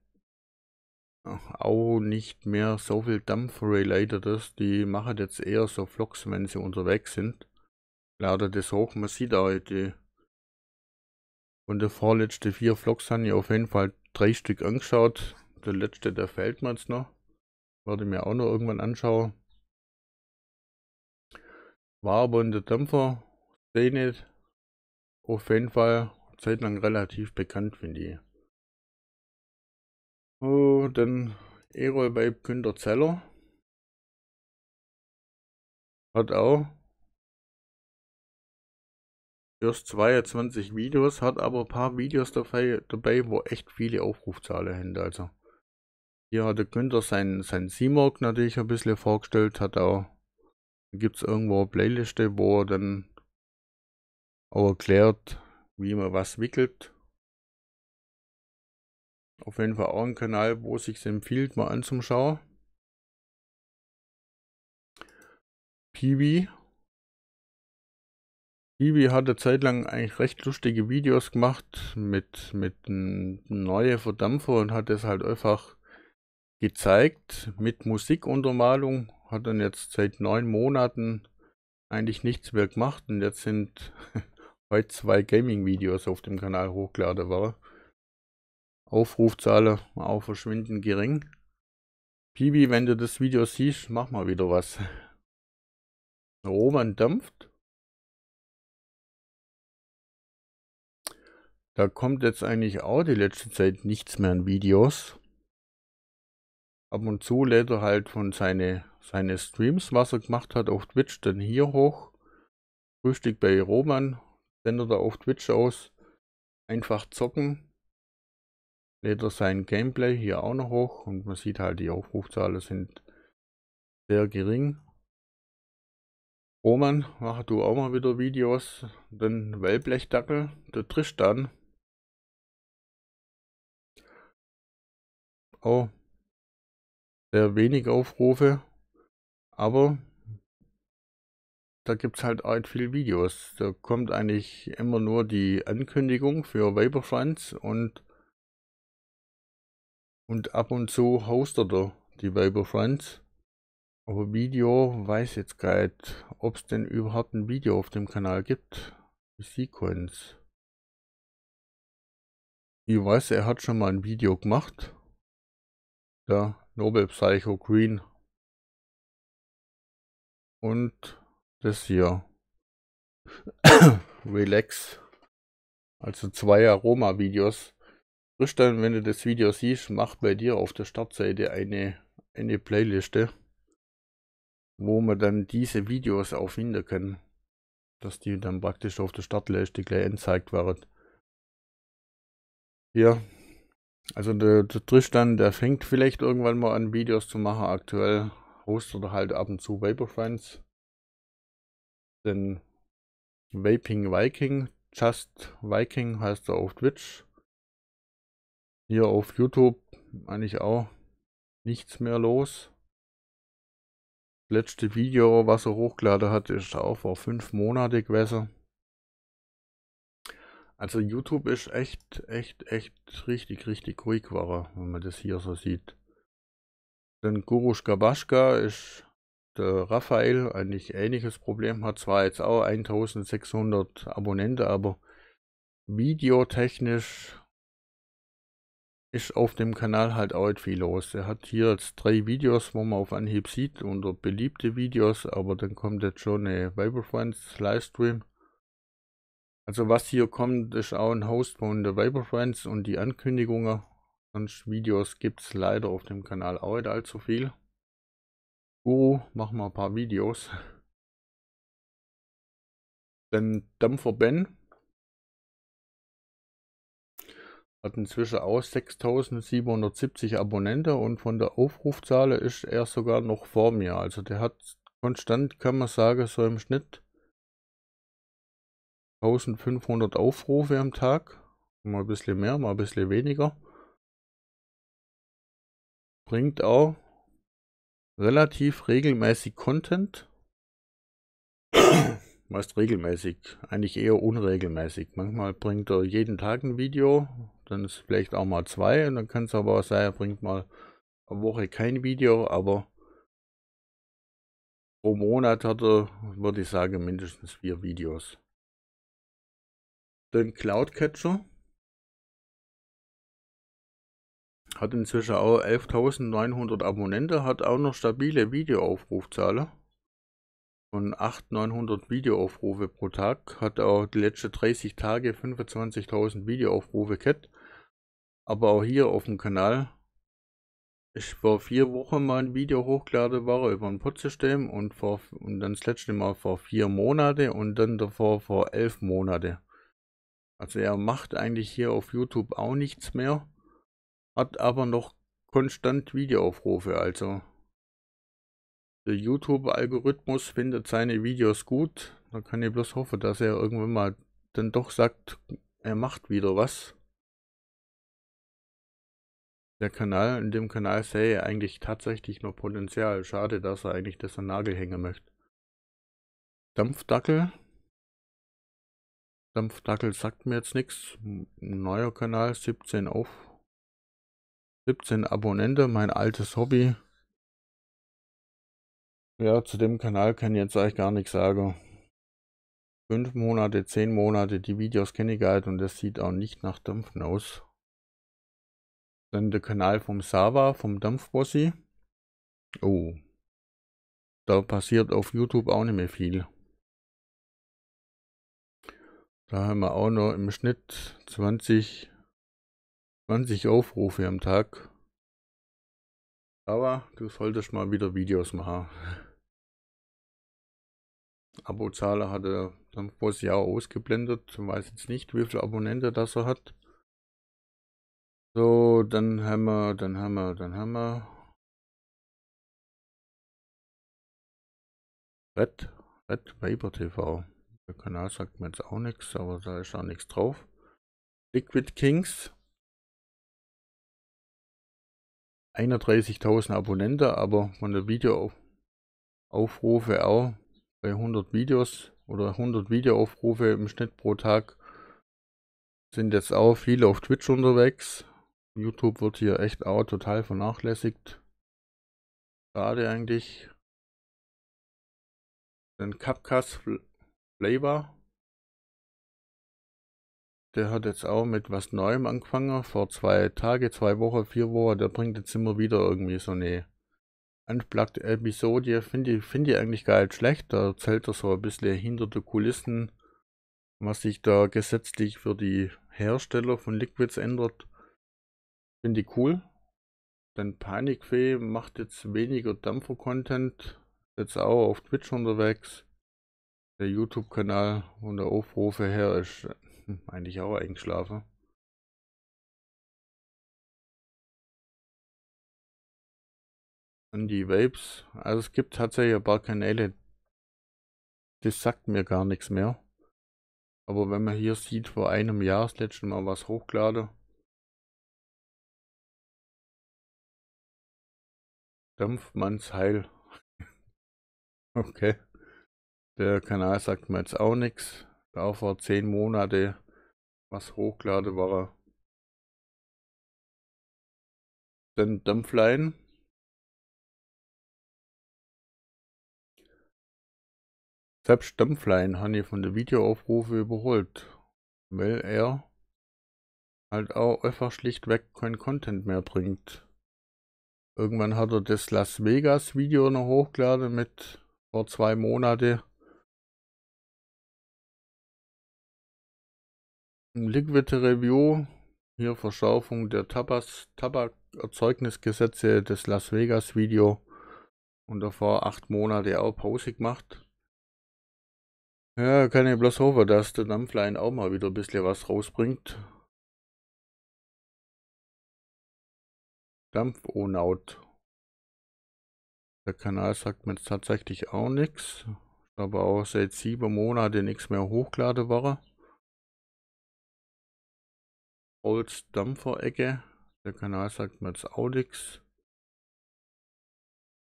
auch nicht mehr so viel Dampf related Die machen jetzt eher so Vlogs, wenn sie unterwegs sind. Lade das hoch. Man sieht auch die. Und der vorletzte vier Vlogs habe ich auf jeden Fall drei Stück angeschaut der letzte, der fällt mir jetzt noch. Werde ich mir auch noch irgendwann anschauen. War aber in der Dämpfer-Szene auf jeden Fall zeitlang relativ bekannt, finde ich. Oh, dann Erol bei Günter Zeller. Hat auch erst 22 Videos, hat aber ein paar Videos dabei, dabei wo echt viele Aufrufzahlen sind. Also hier hat der Günther seinen sein Seamog natürlich ein bisschen vorgestellt, hat auch, gibt es irgendwo eine Playliste, wo er dann auch erklärt, wie man was wickelt. Auf jeden Fall auch ein Kanal, wo es sich empfiehlt, mal anzuschauen. Piwi. Piwi hat eine Zeit lang eigentlich recht lustige Videos gemacht mit, mit einem neuen Verdampfer und hat das halt einfach gezeigt mit Musikuntermalung. Hat dann jetzt seit neun Monaten eigentlich nichts mehr gemacht und jetzt sind heute zwei Gaming-Videos auf dem Kanal hochgeladen war. Aufrufzahlen auch verschwindend gering. Pibi, wenn du das Video siehst, mach mal wieder was. Roman dampft. Da kommt jetzt eigentlich auch die letzte Zeit nichts mehr in Videos ab und zu lädt er halt von seine, seine Streams, was er gemacht hat, auf Twitch dann hier hoch. Frühstück bei Roman, sendet er auf Twitch aus. Einfach zocken. Lädt er sein Gameplay hier auch noch hoch und man sieht halt, die Aufrufzahlen sind sehr gering. Roman, mach du auch mal wieder Videos. Den Wellblechdackel, der Tristan. Oh, sehr wenig Aufrufe, aber da gibt es halt arg viel Videos. Da kommt eigentlich immer nur die Ankündigung für Weiberschwanz und, und ab und zu hostet er die Weiberschwanz. Aber Video weiß jetzt gar nicht, ob es denn überhaupt ein Video auf dem Kanal gibt. Die Sequence. Ich weiß, er hat schon mal ein Video gemacht. Da Nobel Psycho Green. Und das hier. Relax. Also zwei Aroma-Videos. Frisch dann, wenn du das Video siehst, mach bei dir auf der Startseite eine, eine Playliste, wo wir dann diese Videos auch finden können. Dass die dann praktisch auf der Startliste gleich angezeigt werden. Hier, also der, der Tristan, der fängt vielleicht irgendwann mal an, Videos zu machen. Aktuell hostet er halt ab und zu Vaporfriends. Den Vaping Viking, Just Viking heißt er auf Twitch. Hier auf YouTube eigentlich auch nichts mehr los. Das letzte Video, was er hochgeladen hat, ist auch vor fünf Monaten gewesen. Also YouTube ist echt, echt, echt richtig, richtig ruhig war, wenn man das hier so sieht. Dann Gurush Baschka ist der Raphael, eigentlich ähnliches Problem, hat zwar jetzt auch 1600 Abonnenten, aber videotechnisch ist auf dem Kanal halt auch nicht viel los. Er hat hier jetzt drei Videos, wo man auf Anhieb sieht, unter beliebte Videos, aber dann kommt jetzt schon eine Viber Friends Livestream. Also was hier kommt, ist auch ein Host von The Vapor Friends und die Ankündigungen. Sonst Videos gibt es leider auf dem Kanal auch nicht allzu viel. Guru, machen wir ein paar Videos. Dann Dampfer Ben. Hat inzwischen auch 6770 Abonnenten und von der Aufrufzahl ist er sogar noch vor mir. Also der hat konstant, kann man sagen, so im Schnitt 1500 Aufrufe am Tag. Mal ein bisschen mehr, mal ein bisschen weniger. Bringt auch relativ regelmäßig Content. Meist regelmäßig, eigentlich eher unregelmäßig. Manchmal bringt er jeden Tag ein Video, dann ist vielleicht auch mal zwei und dann kann es aber auch sein, er bringt mal eine Woche kein Video, aber pro Monat hat er, würde ich sagen, mindestens vier Videos den Cloud Catcher. Hat inzwischen auch 11.900 Abonnenten, hat auch noch stabile Videoaufrufzahlen von 8.900 Videoaufrufe pro Tag, hat auch die letzten 30 Tage 25.000 Videoaufrufe gehabt. Aber auch hier auf dem Kanal. Ich vor vier Wochen mal ein Video hochgeladen, war über ein Putzsystem und, vor, und dann das letzte Mal vor vier Monate und dann davor vor elf Monate. Also er macht eigentlich hier auf YouTube auch nichts mehr, hat aber noch konstant Videoaufrufe. Also der YouTube-Algorithmus findet seine Videos gut. Da kann ich bloß hoffen, dass er irgendwann mal dann doch sagt, er macht wieder was. Der Kanal, in dem Kanal sehe er eigentlich tatsächlich noch Potenzial. Schade, dass er eigentlich das an Nagel hängen möchte. Dampfdackel Dampfdackel sagt mir jetzt nichts. Neuer Kanal, 17 auf. 17 Abonnente, mein altes Hobby. Ja, zu dem Kanal kann ich jetzt eigentlich gar nichts sagen. 5 Monate, 10 Monate, die Videos kenne ich halt und das sieht auch nicht nach Dampfen aus. Dann der Kanal vom Sava, vom Dampfbossi. Oh. Da passiert auf YouTube auch nicht mehr viel. Da haben wir auch noch im Schnitt 20, 20 Aufrufe am Tag. Aber du solltest mal wieder Videos machen. Abozahler hat er dann vor das Jahr ausgeblendet. Ich weiß jetzt nicht, wie viele Abonnenten das er hat. So, dann haben wir, dann haben wir, dann haben wir. Red, Red Viper TV. Der Kanal sagt mir jetzt auch nichts, aber da ist auch nichts drauf. Liquid Kings. 31.000 Abonnenten, aber von der Videoaufrufe auch bei 100 Videos oder 100 Videoaufrufe im Schnitt pro Tag sind jetzt auch viele auf Twitch unterwegs. YouTube wird hier echt auch total vernachlässigt. Schade eigentlich. Dann Capcast Labour. Der hat jetzt auch mit was Neuem angefangen. Vor zwei Tage, zwei Wochen, vier Wochen, der bringt jetzt immer wieder irgendwie so eine unplugged Episode. Finde ich, find ich eigentlich gar nicht schlecht. Da zählt er so ein bisschen hinter die Kulissen, was sich da gesetzlich für die Hersteller von Liquids ändert. Finde ich cool. Dann Panikfee macht jetzt weniger Dampfer-Content. Jetzt auch auf Twitch unterwegs der YouTube-Kanal und der Aufrufe her ist hm, eigentlich auch eingeschlafen. Und die Vapes. Also es gibt tatsächlich ein paar Kanäle, das sagt mir gar nichts mehr. Aber wenn man hier sieht, vor einem Jahr das letzte Mal was hochgeladen. Dampfmannsheil. okay. Der Kanal sagt mir jetzt auch nichts. Da vor zehn Monate was hochgeladen war. Dann Dampflein. Selbst Dampflein habe ich von den Videoaufrufe überholt, weil er halt auch einfach schlichtweg kein Content mehr bringt. Irgendwann hat er das Las Vegas Video noch hochgeladen mit vor zwei Monaten. Liquid Review, hier Verschärfung der Tabas, Tabakerzeugnisgesetze des Las Vegas Video und davor acht Monate auch Pause gemacht. Ja, kann ich bloß hoffen, dass der Dampflein auch mal wieder ein bisschen was rausbringt. Dampf Dampfonaut. Der Kanal sagt mir jetzt tatsächlich auch nichts. Aber auch seit sieben Monaten nichts mehr hochgeladen war. Olds Dampfer ecke Der Kanal sagt mir jetzt auch nichts.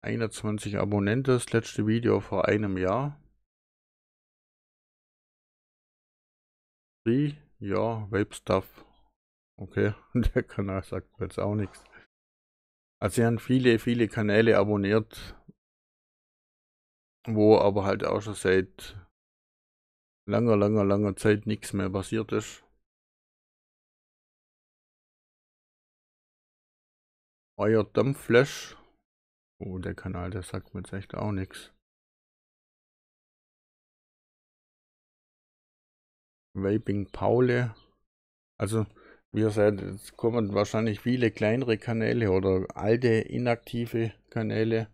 21 Abonnenten, das letzte Video vor einem Jahr. Wie? ja, Vape Stuff. Okay, der Kanal sagt mir jetzt auch nichts. Also sie haben viele, viele Kanäle abonniert, wo aber halt auch schon seit langer, langer, langer Zeit nichts mehr passiert ist. Euer Dumpflash. Oh, der Kanal, der sagt mir jetzt echt auch nichts. Vaping Paule. Also, wie ihr seht, jetzt kommen wahrscheinlich viele kleinere Kanäle oder alte, inaktive Kanäle,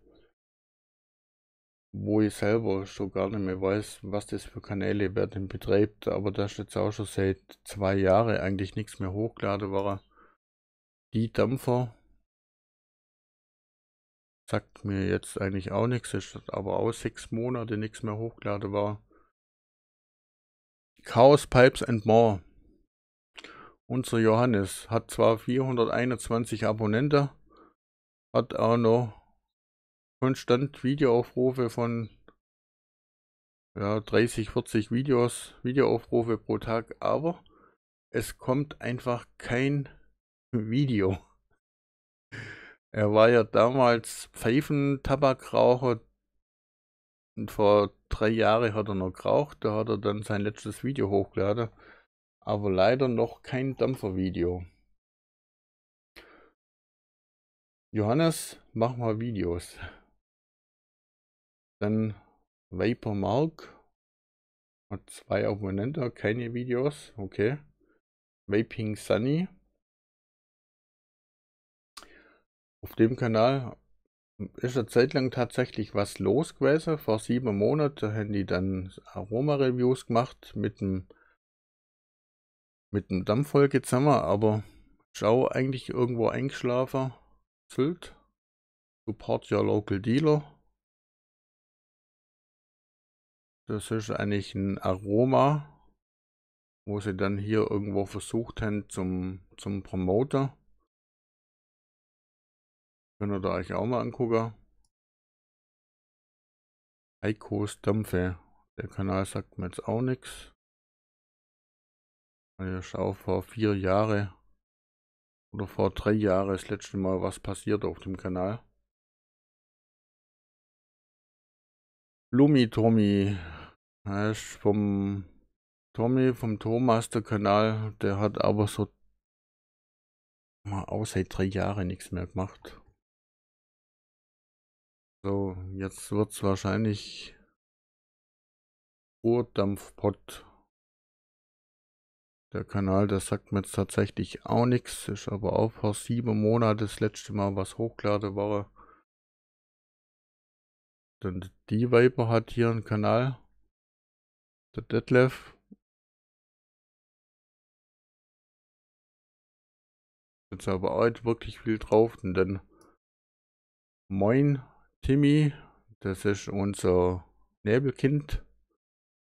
wo ich selber schon gar nicht mehr weiß, was das für Kanäle, wer den betreibt. Aber da ist jetzt auch schon seit zwei Jahren eigentlich nichts mehr hochgeladen war. Die Dampfer Sagt mir jetzt eigentlich auch nichts, ist aber auch sechs Monate nichts mehr hochgeladen war. Chaos Pipes and More. Unser Johannes hat zwar 421 Abonnenten, hat auch noch konstant Videoaufrufe von ja, 30, 40 Videos, Videoaufrufe pro Tag, aber es kommt einfach kein Video. Er war ja damals Pfeifen-Tabakraucher und vor drei Jahren hat er noch geraucht. Da hat er dann sein letztes Video hochgeladen. Aber leider noch kein Dampfer-Video. Johannes, mach mal Videos. Dann Vapor Mark. Hat zwei Abonnenten, keine Videos. Okay. Vaping Sunny. Auf dem Kanal ist eine Zeit lang tatsächlich was los gewesen. Vor sieben Monaten haben die dann Aroma-Reviews gemacht mit dem, mit dem Dampffolge zusammen, aber schau eigentlich irgendwo eingeschlafen. Sylt. Support your local dealer. Das ist eigentlich ein Aroma, wo sie dann hier irgendwo versucht haben zum, zum Promoter. Können wir da eigentlich auch mal angucken. Eikos Dämpfe. Der Kanal sagt mir jetzt auch nichts. Ich schaue vor vier Jahren oder vor drei Jahren das letzte Mal was passiert auf dem Kanal. Lumi Tommy. Er ist vom Tommy, vom Thomas, der Kanal. Der hat aber so auch seit drei Jahren nichts mehr gemacht. So, jetzt wird es wahrscheinlich Urdampfpott. Der Kanal, das sagt mir jetzt tatsächlich auch nichts. Ist aber auch vor sieben Monaten das letzte Mal was hochgeladen war. Denn die Viper hat hier einen Kanal. Der Detlef. Jetzt aber auch wirklich viel drauf, denn Moin Timmy, das ist unser Nebelkind,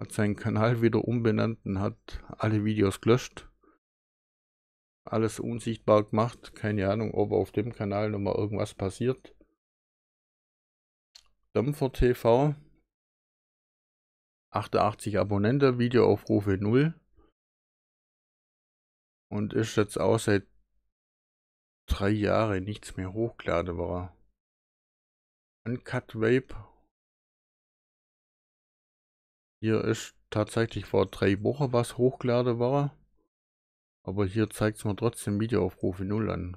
hat seinen Kanal wieder umbenannt und hat alle Videos gelöscht. Alles unsichtbar gemacht. Keine Ahnung, ob auf dem Kanal nochmal irgendwas passiert. Dampfer TV. 88 Abonnenten, Videoaufrufe 0. Und ist jetzt auch seit drei Jahren nichts mehr hochgeladen worden. Uncut Vape. Hier ist tatsächlich vor drei Wochen was hochgeladen war. Aber hier zeigt es mir trotzdem Videoaufrufe 0 an.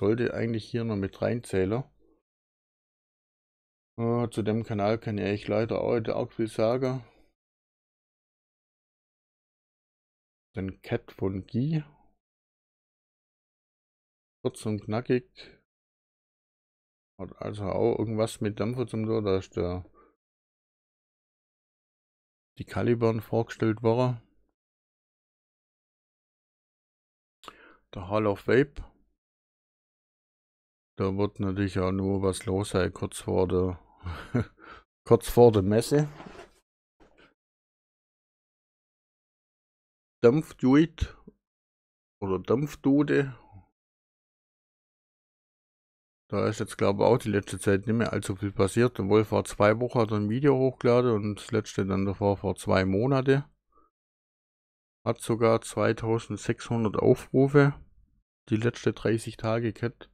Sollte eigentlich hier noch mit reinzählen. Äh, zu dem Kanal kann ja ich leider heute auch viel sagen. Den Cat von Guy. Kurz und knackig hat also auch irgendwas mit Dampfer zum Tor, da ist der die Caliburn vorgestellt worden. Der Hall of Vape. Da wird natürlich auch nur was los sein, kurz vor der, kurz vor der Messe. Dampfduit oder Dampfdude da ist jetzt, glaube ich, auch die letzte Zeit nicht mehr allzu viel passiert. Der Wolf war zwei Wochen, hat ein Video hochgeladen und das letzte dann davor vor zwei Monate. Hat sogar 2600 Aufrufe die letzten 30 Tage gehabt.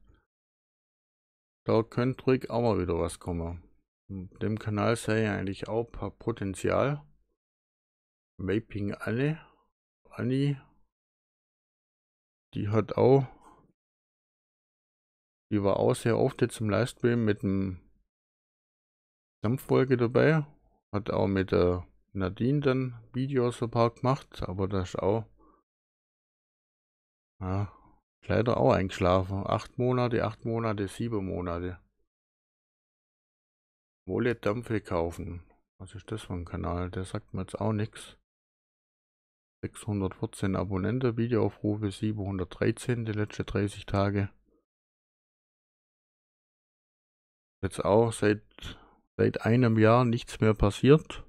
Da könnte ruhig auch mal wieder was kommen. Hm, dem Kanal sei ja eigentlich auch ein paar Potenzial. Vaping Anne, Annie, die hat auch die war auch sehr oft jetzt im Livestream mit dem Dampfwolke dabei. Hat auch mit der Nadine dann Videos so ein paar gemacht, aber das ist auch ja, leider auch eingeschlafen. Acht Monate, acht Monate, sieben Monate. Wolle Dampfe kaufen. Was ist das für ein Kanal? Der sagt mir jetzt auch nichts. 614 Abonnenten, Videoaufrufe 713 die letzten 30 Tage. Jetzt auch seit, seit einem Jahr nichts mehr passiert.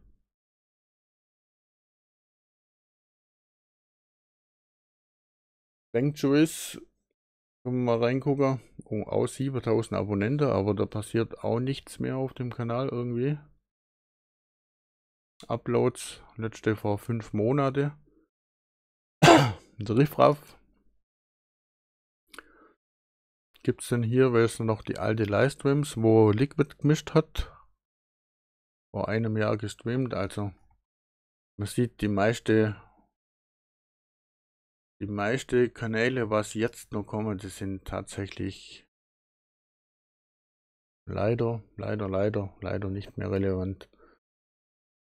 Sanctuaries, wenn wir mal reingucken, um oh, auch 7000 Abonnenten, aber da passiert auch nichts mehr auf dem Kanal irgendwie. Uploads, letzte vor 5 Monate. Riffraff Gibt es denn hier, weil es noch die alte Livestreams, wo Liquid gemischt hat? Vor einem Jahr gestreamt, also man sieht die meiste die meiste Kanäle, was jetzt noch kommen, die sind tatsächlich leider, leider, leider, leider nicht mehr relevant.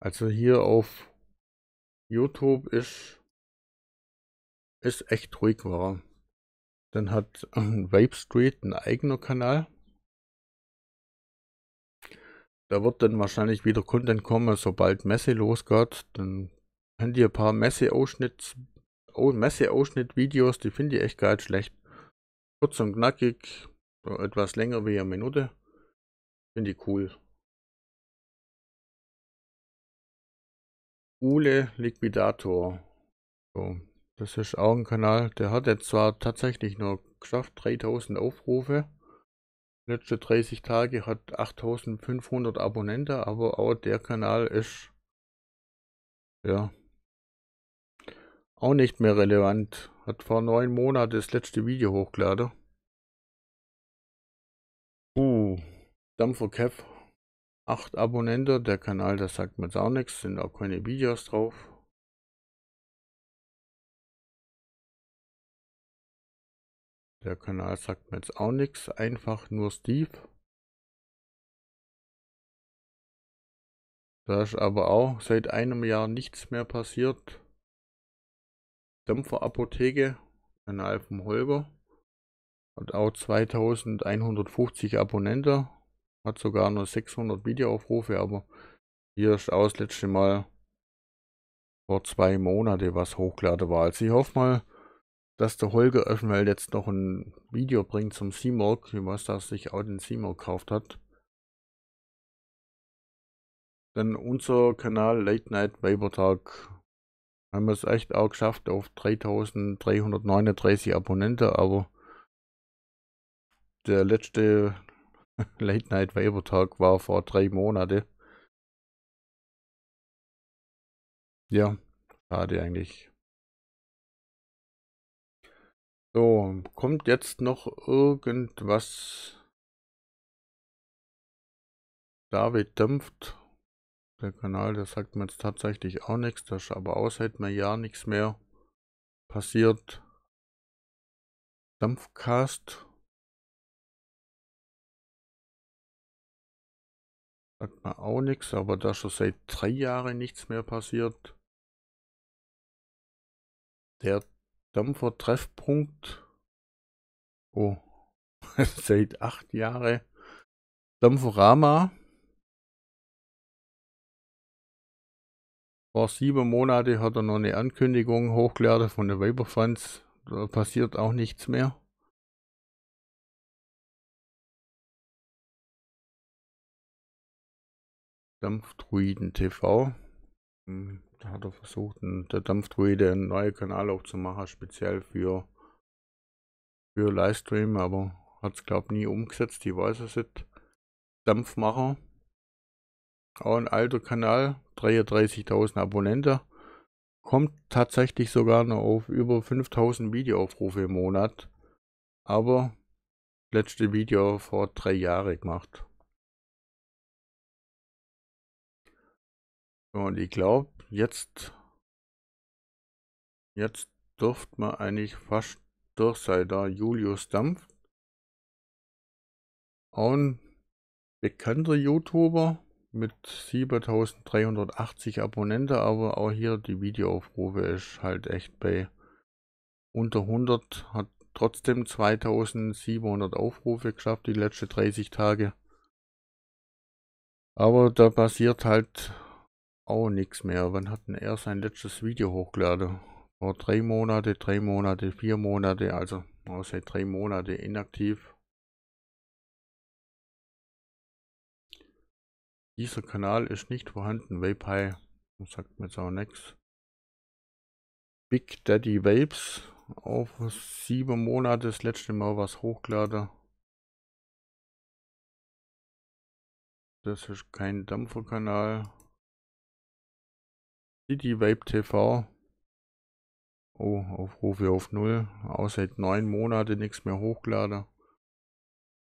Also hier auf YouTube ist, ist echt ruhig war. Dann hat ähm, Vape Street einen eigenen Kanal. Da wird dann wahrscheinlich wieder Content kommen, sobald Messe losgeht. Dann könnt ihr ein paar Messe-Ausschnitt, oh, messe die finde ich echt gar nicht schlecht. Kurz und knackig, etwas länger wie eine Minute. Finde ich cool. Ule Liquidator. So. Das ist auch ein Kanal, der hat jetzt zwar tatsächlich nur geschafft 3000 Aufrufe. Letzte 30 Tage hat 8500 Abonnenten, aber auch der Kanal ist ja auch nicht mehr relevant. Hat vor neun Monaten das letzte Video hochgeladen. Uh, Dampfer Kev. 8 Abonnenten, der Kanal, das sagt mir jetzt auch nichts, sind auch keine Videos drauf. Der Kanal sagt mir jetzt auch nichts, einfach nur Steve. Da ist aber auch seit einem Jahr nichts mehr passiert. Dämpferapotheke, Kanal vom Holger. Hat auch 2150 Abonnenten. Hat sogar nur 600 Videoaufrufe, aber hier ist auch das letzte Mal vor zwei Monate was hochgeladen war. Also ich hoffe mal, dass der Holger eventuell jetzt noch ein Video bringt zum Seamorg, wie man das sich auch den Seamorg gekauft hat. Denn unser Kanal Late Night Vapor haben wir es echt auch geschafft auf 3339 Abonnenten, aber der letzte Late Night Vapor war vor drei Monaten. Ja, schade eigentlich. So, kommt jetzt noch irgendwas? David dämpft. Der Kanal, der sagt mir jetzt tatsächlich auch nichts. Das ist aber aus, hätte mir ja nichts mehr passiert. Dampfcast. Sagt mir auch nichts, aber da schon seit drei Jahren nichts mehr passiert. Der Dampfertreffpunkt. Oh, seit acht Jahren. Dampforama. Vor sieben Monate hat er noch eine Ankündigung hochgeladen von der Weiberfans. Da passiert auch nichts mehr. Dampfdruiden TV. Hm da hat er versucht, der Dampfdruide einen neuen Kanal aufzumachen, speziell für, für Livestream, aber hat es, glaube ich, nie umgesetzt. Ich weiß es nicht. Dampfmacher. Auch ein alter Kanal, 33.000 Abonnenten. Kommt tatsächlich sogar noch auf über 5.000 Videoaufrufe im Monat. Aber das letzte Video vor drei Jahren gemacht. Und ich glaube, jetzt, jetzt dürfte man eigentlich fast durch sein, da Julius Dampf. auch Ein bekannter YouTuber mit 7380 Abonnenten, aber auch hier die Videoaufrufe ist halt echt bei unter 100, hat trotzdem 2700 Aufrufe geschafft die letzten 30 Tage. Aber da passiert halt auch nichts mehr. Wann hat denn er sein letztes Video hochgeladen? Vor drei Monate, drei Monate, vier Monate, also seit drei Monate inaktiv. Dieser Kanal ist nicht vorhanden, Vapei sagt mir jetzt auch nichts. Big Daddy Vapes, auf sieben Monate das letzte Mal was hochgeladen. Das ist kein Dampferkanal. Cityvape TV. Oh, Aufrufe auf Null. Auch seit neun Monate nichts mehr hochgeladen.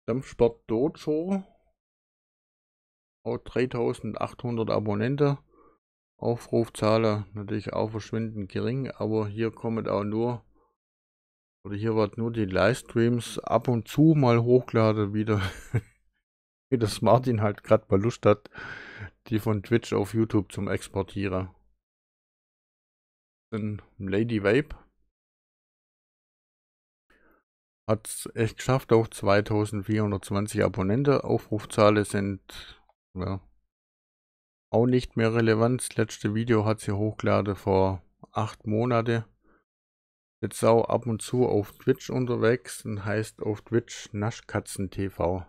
Dampfsport Dojo. Auch 3800 Abonnenten. Aufrufzahler natürlich auch verschwindend gering, aber hier kommen auch nur oder hier wird nur die Livestreams ab und zu mal hochgeladen wieder. wie das Martin halt gerade bei Lust hat, die von Twitch auf YouTube zum Exportieren denn Lady Vape hat es echt geschafft, auch 2420 Abonnenten. Aufrufzahlen sind ja, auch nicht mehr relevant. Das letzte Video hat sie hochgeladen vor acht Monate. Jetzt auch ab und zu auf Twitch unterwegs und heißt auf Twitch Naschkatzen TV.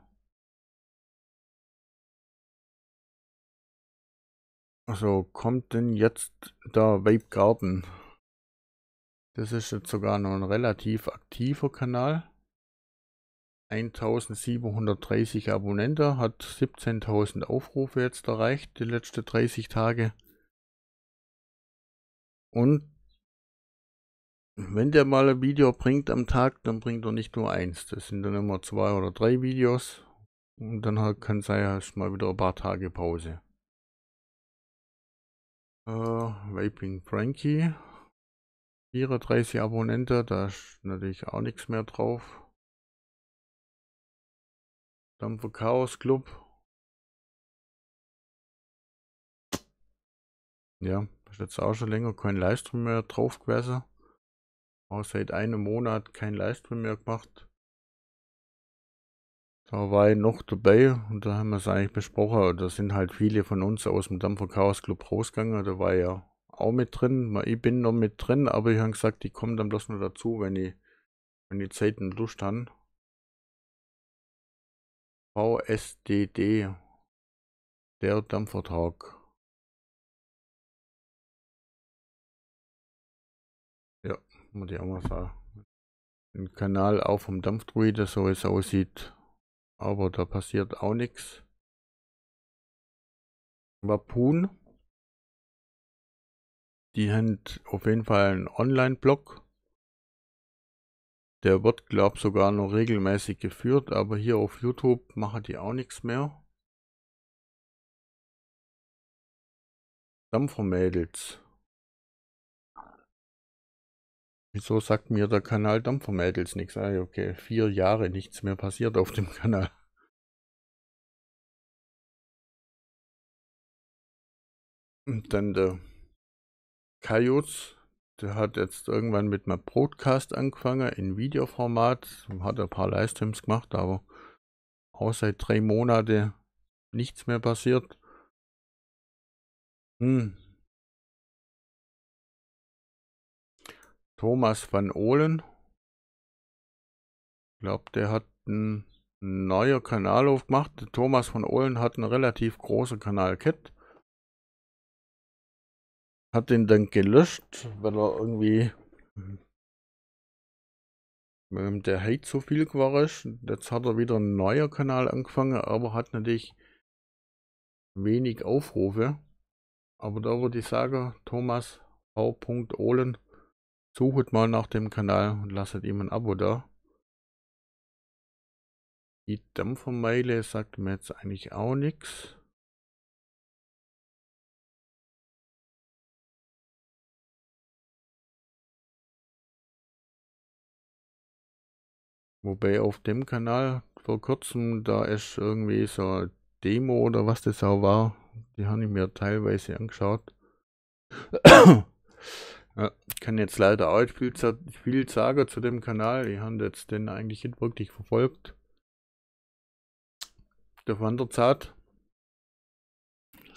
Also kommt denn jetzt der Vape Garden? Das ist jetzt sogar noch ein relativ aktiver Kanal. 1730 Abonnenten, hat 17.000 Aufrufe jetzt erreicht, die letzten 30 Tage. Und wenn der mal ein Video bringt am Tag, dann bringt er nicht nur eins. Das sind dann immer zwei oder drei Videos. Und dann halt kann es ja erst mal wieder ein paar Tage Pause. Äh, Vaping Frankie. 34 Abonnenten, da ist natürlich auch nichts mehr drauf. Dampfer Chaos Club. Ja, ist jetzt auch schon länger kein Livestream mehr drauf gewesen. Auch seit einem Monat kein Livestream mehr gemacht. Da war ich noch dabei und da haben wir es eigentlich besprochen. Da sind halt viele von uns aus dem Dampfer Chaos Club rausgegangen. Da war ich ja auch mit drin. Ich bin noch mit drin, aber ich habe gesagt, ich komme dann bloß nur dazu, wenn ich, wenn die Zeiten Lust haben. VSDD, der Dampfertag. Ja, muss ich auch mal sagen. Ein Kanal auch vom Dampfdruide, so es aussieht aber da passiert auch nichts. Wapun. Die haben auf jeden Fall einen Online-Blog. Der wird, glaube ich, sogar noch regelmäßig geführt, aber hier auf YouTube machen die auch nichts mehr. Dampfermädels. Wieso sagt mir der Kanal Dampfermädels nichts? Ah, okay, vier Jahre nichts mehr passiert auf dem Kanal. Und dann der Kajutz, der hat jetzt irgendwann mit meinem Broadcast angefangen, in Videoformat, hat ein paar Livestreams gemacht, aber auch seit drei Monaten nichts mehr passiert. Hm, Thomas van Ohlen. Ich glaube, der hat einen neuen Kanal aufgemacht. Thomas van Ohlen hat einen relativ großen kanal Kanalkett. Hat den dann gelöscht, weil er irgendwie mit der Hate so viel war. Ist. Jetzt hat er wieder einen neuen Kanal angefangen, aber hat natürlich wenig Aufrufe. Aber da würde ich sagen, Thomas V. Ohlen Suchet mal nach dem Kanal und lasst ihm ein Abo da. Die Dampfermeile sagt mir jetzt eigentlich auch nichts. Wobei auf dem Kanal vor kurzem, da ist irgendwie so eine Demo oder was das auch war. Die habe ich mir teilweise angeschaut. ja kann jetzt leider auch nicht viel, viel sagen zu dem Kanal. Die haben jetzt den eigentlich nicht wirklich verfolgt. Der Wanderzart.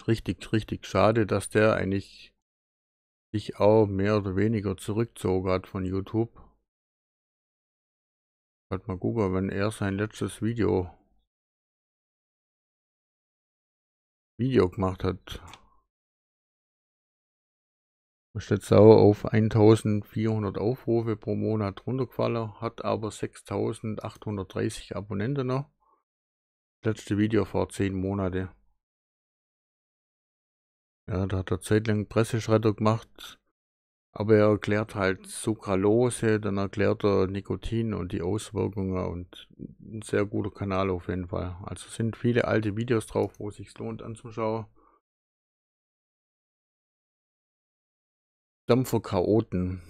Richtig, richtig schade, dass der eigentlich sich auch mehr oder weniger zurückzogen hat von YouTube. Halt mal gucken, wenn er sein letztes Video Video gemacht hat. Ist jetzt auch auf 1400 Aufrufe pro Monat runtergefallen, hat aber 6830 Abonnenten noch. letzte Video vor 10 Monate. Ja, da hat er zeitlang Presseschredder gemacht, aber er erklärt halt Sucralose, dann erklärt er Nikotin und die Auswirkungen und ein sehr guter Kanal auf jeden Fall. Also sind viele alte Videos drauf, wo es sich lohnt anzuschauen. Dampfer Chaoten.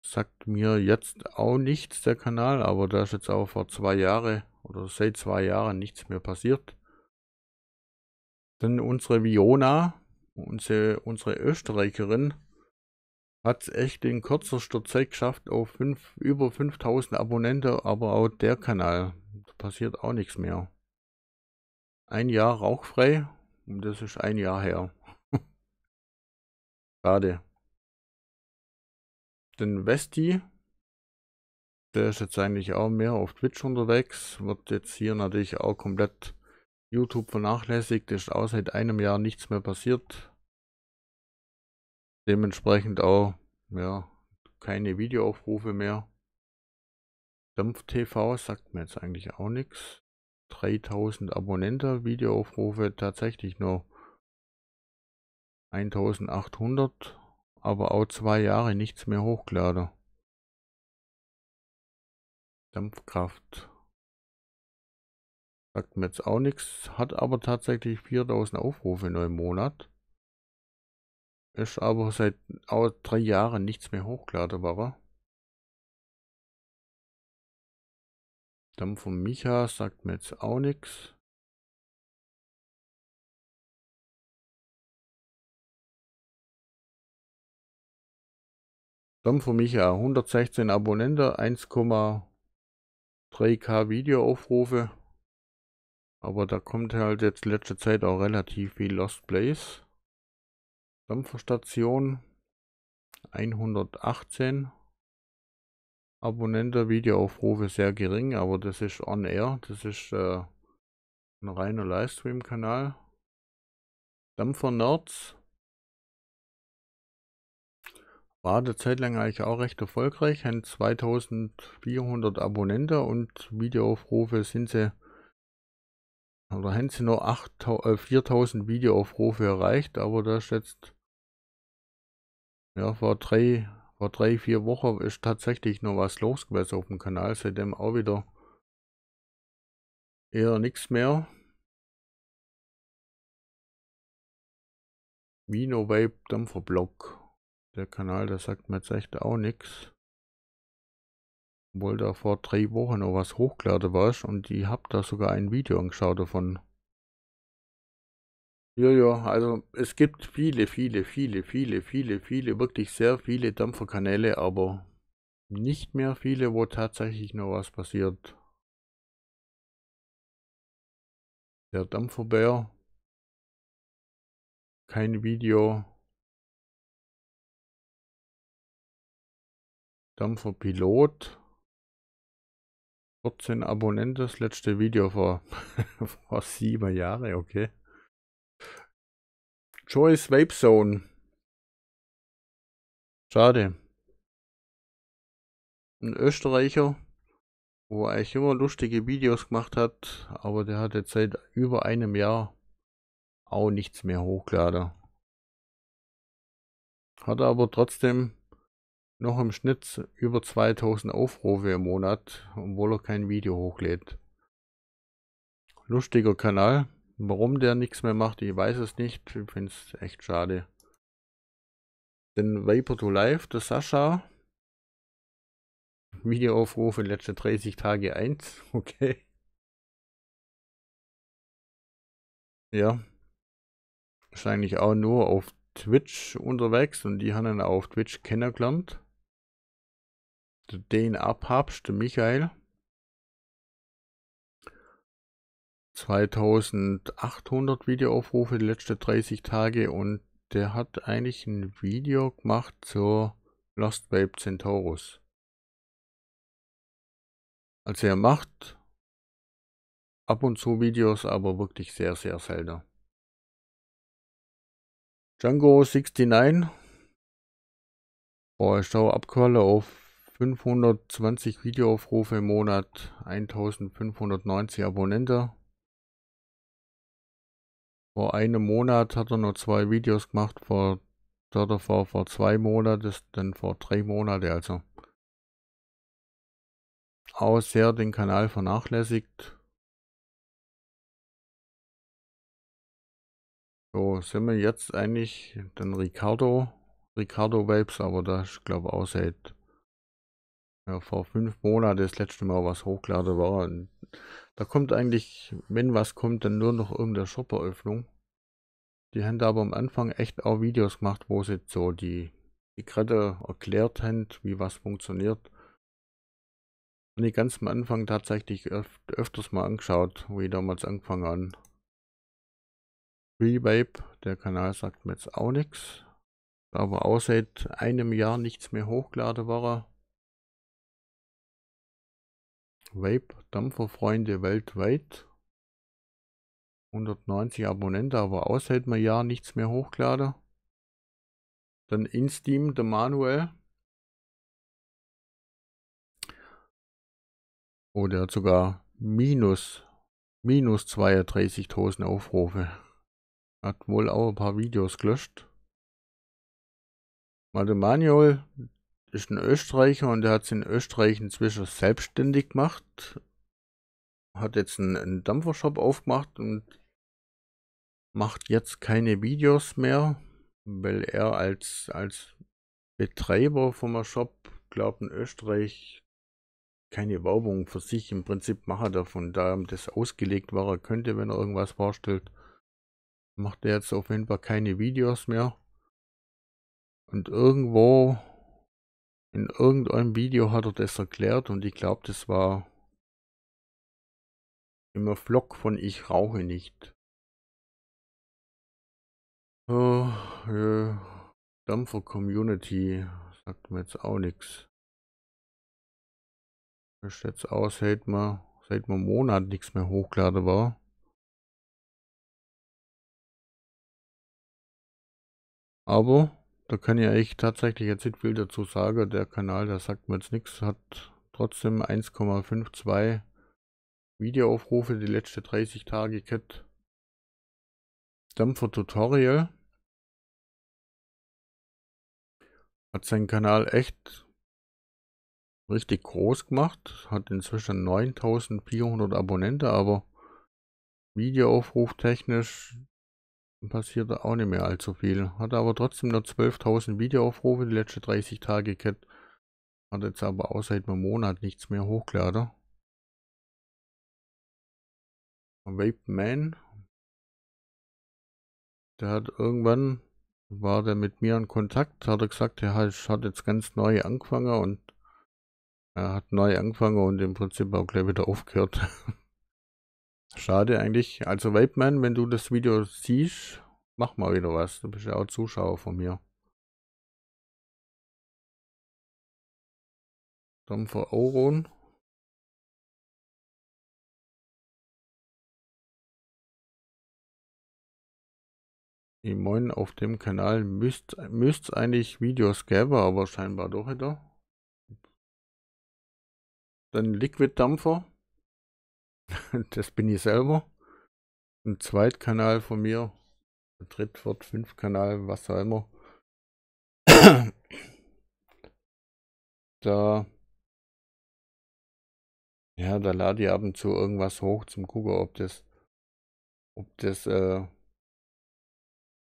Sagt mir jetzt auch nichts der Kanal, aber da ist jetzt auch vor zwei Jahren oder seit zwei Jahren nichts mehr passiert. Denn unsere Viona, unsere, unsere Österreicherin, hat es echt in kürzester Zeit geschafft auf fünf, über 5000 Abonnenten, aber auch der Kanal. Da passiert auch nichts mehr. Ein Jahr rauchfrei und das ist ein Jahr her. Schade. Den Westi, der ist jetzt eigentlich auch mehr auf Twitch unterwegs, wird jetzt hier natürlich auch komplett YouTube vernachlässigt, ist auch seit einem Jahr nichts mehr passiert. Dementsprechend auch, ja, keine Videoaufrufe mehr. Dampf TV sagt mir jetzt eigentlich auch nichts. 3000 Abonnenten, Videoaufrufe tatsächlich nur 1800, aber auch zwei Jahre nichts mehr hochgeladen. Dampfkraft. Sagt mir jetzt auch nichts, hat aber tatsächlich 4000 Aufrufe in einem Monat. Ist aber seit auch drei Jahren nichts mehr hochgeladen war. Dampf von Micha sagt mir jetzt auch nichts. Tom von Micha, 116 Abonnenten, 1,3k Videoaufrufe. Aber da kommt halt jetzt letzte Zeit auch relativ viel Lost Place. Dampferstation 118. Abonnenten, Videoaufrufe sehr gering, aber das ist on air, das ist äh, ein reiner Livestream-Kanal. Dampfer Nerds war der Zeit lang eigentlich auch recht erfolgreich, haben 2400 Abonnenten und Videoaufrufe sind sie, oder haben sie nur äh, 4000 Videoaufrufe erreicht, aber da ist jetzt, ja, vor drei, vor drei, vier Wochen ist tatsächlich noch was los gewesen auf dem Kanal, seitdem auch wieder eher nichts mehr. Vino Vape Dampferblock. Der Kanal, der sagt mir jetzt echt auch nichts. Obwohl da vor drei Wochen noch was hochgeladen war und ich hab da sogar ein Video angeschaut davon. Ja, ja, also es gibt viele, viele, viele, viele, viele, viele, wirklich sehr viele Dampferkanäle, aber nicht mehr viele, wo tatsächlich noch was passiert. Der Dampferbär. Kein Video. Dampfer Pilot. 14 Abonnenten, das letzte Video vor, vor sieben Jahren, okay. Choice Vape Zone. Schade. Ein Österreicher, wo er eigentlich immer lustige Videos gemacht hat, aber der hat jetzt seit über einem Jahr auch nichts mehr hochgeladen. Hat aber trotzdem noch im Schnitt über 2000 Aufrufe im Monat, obwohl er kein Video hochlädt. Lustiger Kanal. Warum der nichts mehr macht, ich weiß es nicht. Ich finde es echt schade. Den Viper to Life, der Sascha. Videoaufrufe letzte 30 Tage 1. Okay. Ja. Wahrscheinlich auch nur auf Twitch unterwegs und die haben ihn auf Twitch kennengelernt den abhabst, Michael. 2800 Videoaufrufe die letzten 30 Tage und der hat eigentlich ein Video gemacht zur Lost Babe Centaurus. Also er macht ab und zu Videos, aber wirklich sehr, sehr selten. Django 69 Vorher ist auch abgefallen auf 520 Videoaufrufe im Monat, 1590 Abonnenten. Vor einem Monat hat er nur zwei Videos gemacht, vor, davor vor zwei Monaten, dann vor drei Monaten also. Auch sehr den Kanal vernachlässigt. So, sind wir jetzt eigentlich dann Ricardo, Ricardo Vapes, aber das glaube ich auch seit ja, vor fünf Monaten das letzte Mal was hochgeladen war. Und da kommt eigentlich, wenn was kommt, dann nur noch irgendeine Shop-Eröffnung. Die haben da aber am Anfang echt auch Videos gemacht, wo sie so die, die gerade erklärt haben, wie was funktioniert. Und die ganz am Anfang tatsächlich öf öfters mal angeschaut, wie ich damals angefangen an. Freebabe, der Kanal sagt mir jetzt auch nichts. Aber auch seit einem Jahr nichts mehr hochgeladen war, Vape-Dampferfreunde weltweit. 190 Abonnenten, aber aushält man ja nichts mehr hochgeladen. Dann in Steam der Manuel. Oder hat sogar minus, minus 32.000 Aufrufe. Hat wohl auch ein paar Videos gelöscht. Mal der Manuel, ist ein Österreicher und der hat es in Österreich inzwischen selbstständig gemacht. Hat jetzt einen, einen Dampfershop aufgemacht und macht jetzt keine Videos mehr, weil er als, als Betreiber vom Shop, glaubt in Österreich keine Werbung für sich im Prinzip mache davon, da das ausgelegt war, er könnte, wenn er irgendwas vorstellt, macht er jetzt auf jeden Fall keine Videos mehr. Und irgendwo in irgendeinem Video hat er das erklärt und ich glaube, das war immer Vlog von Ich rauche nicht. Oh, äh, Dampfer Community sagt mir jetzt auch nichts. Ist jetzt aus, seit man, seit man Monat nichts mehr hochgeladen war. Aber da kann ja ich tatsächlich jetzt nicht viel dazu sagen. Der Kanal, der sagt mir jetzt nichts, hat trotzdem 1,52 Videoaufrufe die letzten 30 Tage gehabt. Dampfer Tutorial hat seinen Kanal echt richtig groß gemacht, hat inzwischen 9400 Abonnenten, aber Videoaufruf technisch passierte auch nicht mehr allzu viel. Hatte aber trotzdem nur 12.000 Videoaufrufe die letzten 30 Tage gehabt. Hat jetzt aber auch seit einem Monat nichts mehr hochgeladen. Vape Man, der hat irgendwann, war der mit mir in Kontakt, hat er gesagt, er hat, hat jetzt ganz neu angefangen und er hat neu angefangen und im Prinzip auch gleich wieder aufgehört. Schade eigentlich. Also Vapeman, wenn du das Video siehst, mach mal wieder was. Du bist ja auch Zuschauer von mir. Dampfer Auron. Ich meine, auf dem Kanal müsst es eigentlich Videos geben, aber scheinbar doch wieder. Dann Liquid Dampfer. das bin ich selber. Ein Zweitkanal von mir, dritt, viert, fünf Kanal, was auch immer. da, ja, da lade ich ab und zu irgendwas hoch zum gucken, ob das, ob das äh,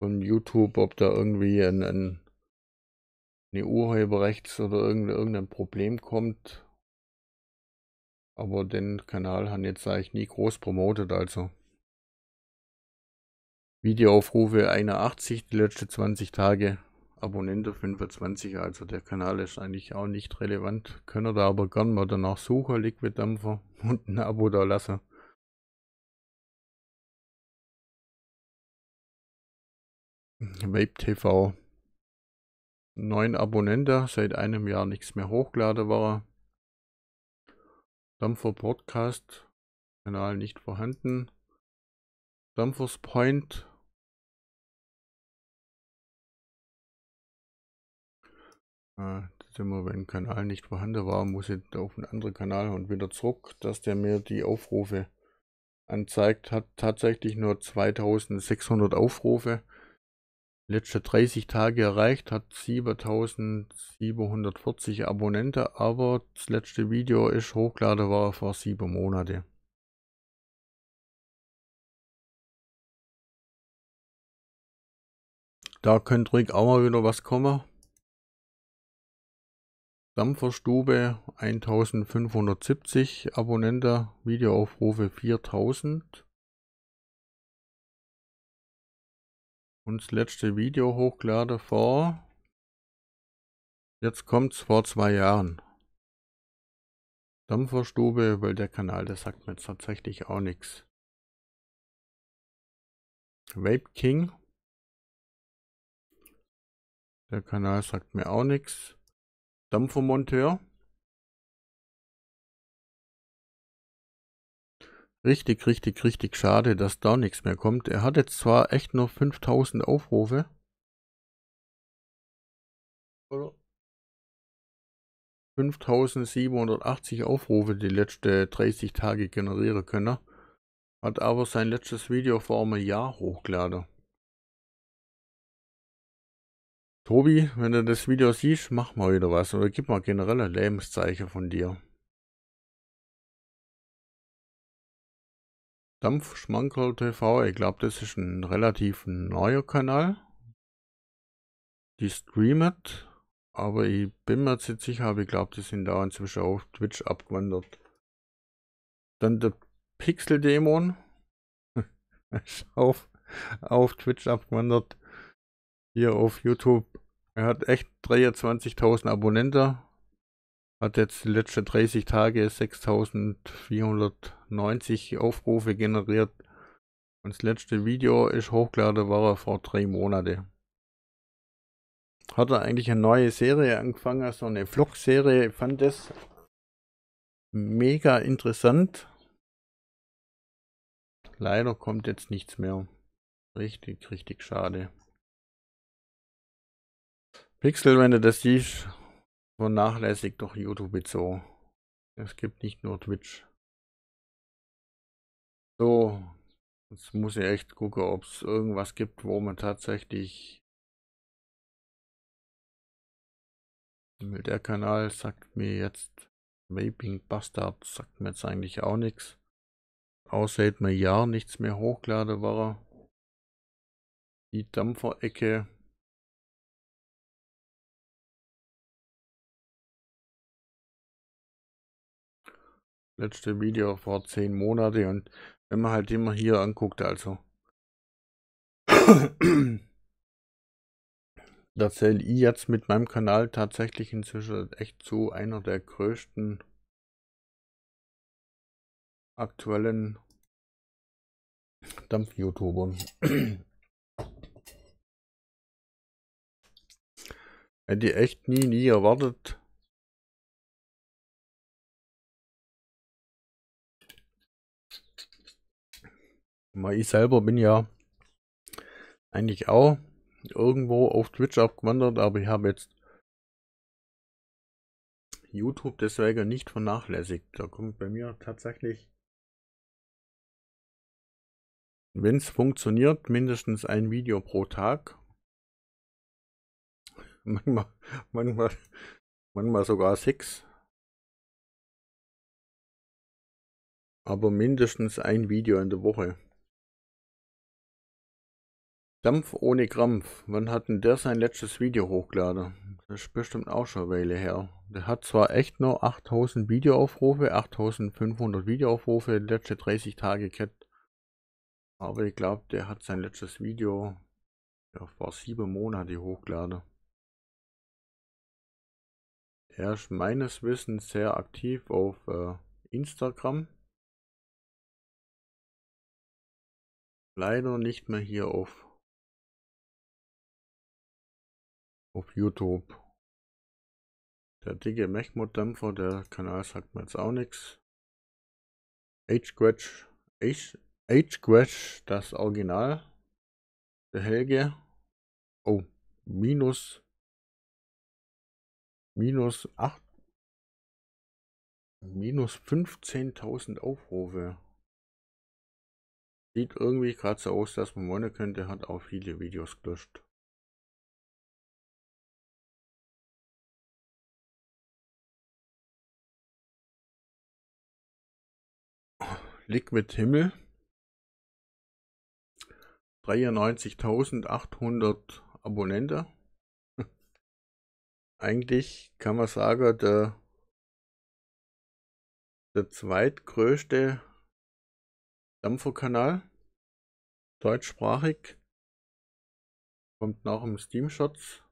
von YouTube, ob da irgendwie ein, ein eine Urheberrechts oder irgendein Problem kommt, aber den Kanal han jetzt eigentlich nie groß promotet, also. Videoaufrufe 81 die letzten 20 Tage, Abonnenten 25, also der Kanal ist eigentlich auch nicht relevant. Können da aber gern mal danach suchen, Liquid Dampfer und ein Abo da lassen. Vape TV. Neun Abonnenten, seit einem Jahr nichts mehr hochgeladen war. Dampfer Broadcast Kanal nicht vorhanden. Dampfers Point. Ah, immer wenn Kanal nicht vorhanden war, muss ich auf einen anderen Kanal und wieder zurück, dass der mir die Aufrufe anzeigt. Hat tatsächlich nur 2600 Aufrufe letzte 30 Tage erreicht, hat 7740 Abonnenten, aber das letzte Video ist hochgeladen war vor 7 Monaten. Da könnte ruhig auch mal wieder was kommen. Dampferstube 1570 Abonnenten, Videoaufrufe 4000. und das letzte Video hochlade vor, jetzt kommt's vor zwei Jahren. Dampferstube, weil der Kanal, der sagt mir tatsächlich auch nichts. Vape King. Der Kanal sagt mir auch nichts. Dampfermonteur. richtig, richtig, richtig schade, dass da nichts mehr kommt. Er hat jetzt zwar echt noch 5000 Aufrufe. Oder? 5780 Aufrufe die letzte 30 Tage generieren können. Hat aber sein letztes Video vor einem Jahr hochgeladen. Tobi, wenn du das Video siehst, mach mal wieder was oder gib mal generell ein Lebenszeichen von dir. Dampfschmankerl TV, ich glaube, das ist ein relativ neuer Kanal. Die streamet, aber ich bin mir jetzt nicht sicher, aber ich glaube, die sind da inzwischen auf Twitch abgewandert. Dann der Pixel-Dämon. auf, auf Twitch abgewandert. Hier auf YouTube. Er hat echt 23.000 Abonnenten. Hat jetzt die letzten 30 Tage 6490 Aufrufe generiert. Und das letzte Video ist hochgeladen, war er vor drei Monaten. Hat er eigentlich eine neue Serie angefangen, so eine Vlog-Serie. Ich fand das mega interessant. Leider kommt jetzt nichts mehr. Richtig, richtig schade. Pixel, wenn du das siehst, Vernachlässigt doch YouTube so. Es gibt nicht nur Twitch. So, jetzt muss ich echt gucken, ob es irgendwas gibt, wo man tatsächlich der Kanal sagt mir jetzt Vaping Bastard sagt mir jetzt eigentlich auch nichts. Außer hätte mir ja nichts mehr hochgeladen war. Die Dampferecke letzte Video vor zehn Monate und wenn man halt immer hier anguckt, also da zähle ich jetzt mit meinem Kanal tatsächlich inzwischen echt zu einer der größten aktuellen Dampf-YouTubern. Hätte ich echt nie, nie erwartet, Ich selber bin ja eigentlich auch irgendwo auf Twitch abgewandert, aber ich habe jetzt YouTube deswegen nicht vernachlässigt. Da kommt bei mir tatsächlich, wenn es funktioniert, mindestens ein Video pro Tag. Manchmal, manchmal, manchmal sogar sechs. Aber mindestens ein Video in der Woche. Dampf ohne Krampf. Wann hat denn der sein letztes Video hochgeladen? Das ist bestimmt auch schon eine Weile her. Der hat zwar echt nur 8000 Videoaufrufe, 8500 Videoaufrufe, letzte 30 Tage gehabt. Aber ich glaube, der hat sein letztes Video ja, vor sieben Monaten hochgeladen. Er ist meines Wissens sehr aktiv auf äh, Instagram. Leider nicht mehr hier auf auf YouTube. Der dicke Mechmod-Dämpfer, der Kanal sagt mir jetzt auch nichts. H-Quetch, H-Quetch, das Original. Der Helge. Oh, minus. Minus 8. Minus 15.000 Aufrufe. Sieht irgendwie gerade so aus, dass man wollen könnte, hat auch viele Videos gelöscht. Liquid Himmel 93.800 Abonnenten. Eigentlich kann man sagen, der, der zweitgrößte Dampferkanal, deutschsprachig, kommt nach dem Steam Shots.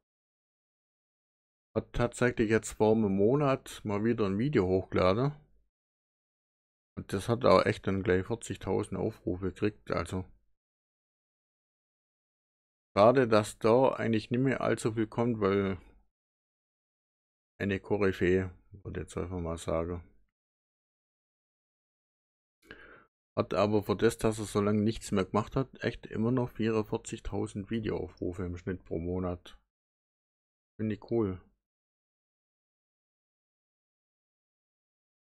Hat tatsächlich jetzt vor einem Monat mal wieder ein Video hochgeladen. Und das hat auch echt dann gleich 40.000 Aufrufe gekriegt, also. Schade, dass da eigentlich nicht mehr allzu viel kommt, weil eine Koryphäe, würde ich jetzt einfach mal sagen. Hat aber vor das, dass er so lange nichts mehr gemacht hat, echt immer noch 44.000 Videoaufrufe im Schnitt pro Monat. Finde ich cool.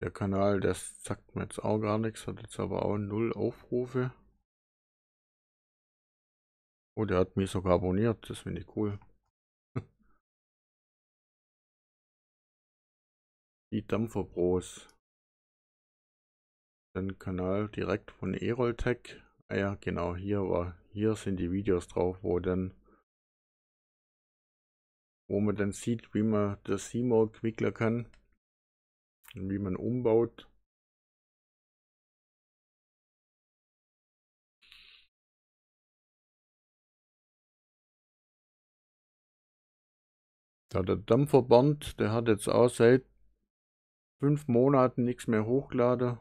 Der Kanal, das sagt mir jetzt auch gar nichts, hat jetzt aber auch null Aufrufe. Oh, der hat mich sogar abonniert, das finde ich cool. Die Dampferbros. Dann Kanal direkt von Eroltech. Ah ja, genau, hier war, hier sind die Videos drauf, wo dann wo man dann sieht, wie man das Seymour quickeln kann und wie man umbaut. Da der Dampferband, der hat jetzt auch seit fünf Monaten nichts mehr hochgeladen.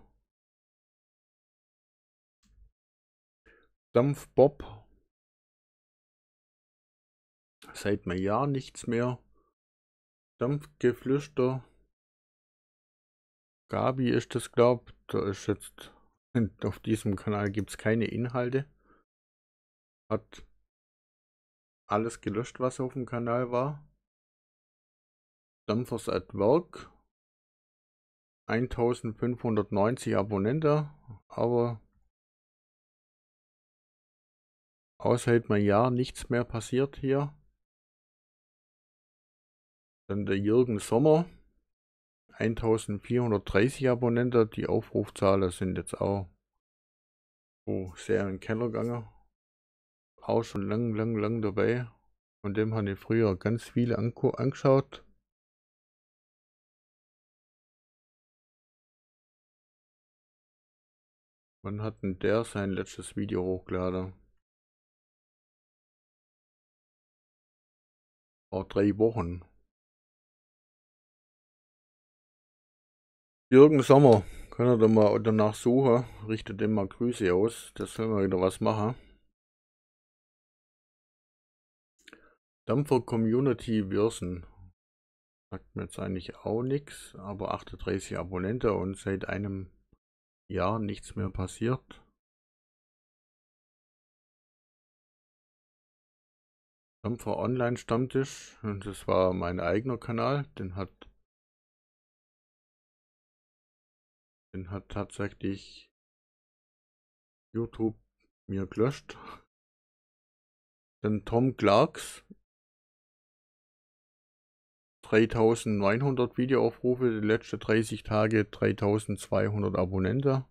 Dampfbob. Seit einem Jahr nichts mehr. Dampfgeflüster. Gabi ist das, glaub. Da ist jetzt auf diesem Kanal gibt es keine Inhalte. Hat alles gelöscht, was auf dem Kanal war. Dampfers at Work. 1590 Abonnenten, aber außerhalb mein Jahr nichts mehr passiert hier. Dann der Jürgen Sommer, 1430 Abonnenten. Die Aufrufzahlen sind jetzt auch oh, sehr in den Keller gegangen. Auch schon lang, lang, lang dabei. Von dem habe ich früher ganz viele angeschaut. Wann hat denn der sein letztes Video hochgeladen? Vor drei Wochen. Jürgen Sommer, kann er da mal danach suchen, richtet dem mal Grüße aus, das soll mal wieder was machen. Dampfer Community Würsen. Sagt mir jetzt eigentlich auch nichts, aber 38 Abonnenten und seit einem Jahr nichts mehr passiert. Dampfer Online Stammtisch, das war mein eigener Kanal, den hat Den hat tatsächlich YouTube mir gelöscht. Dann Tom Clarks. 3900 Videoaufrufe, die letzten 30 Tage 3200 Abonnenten.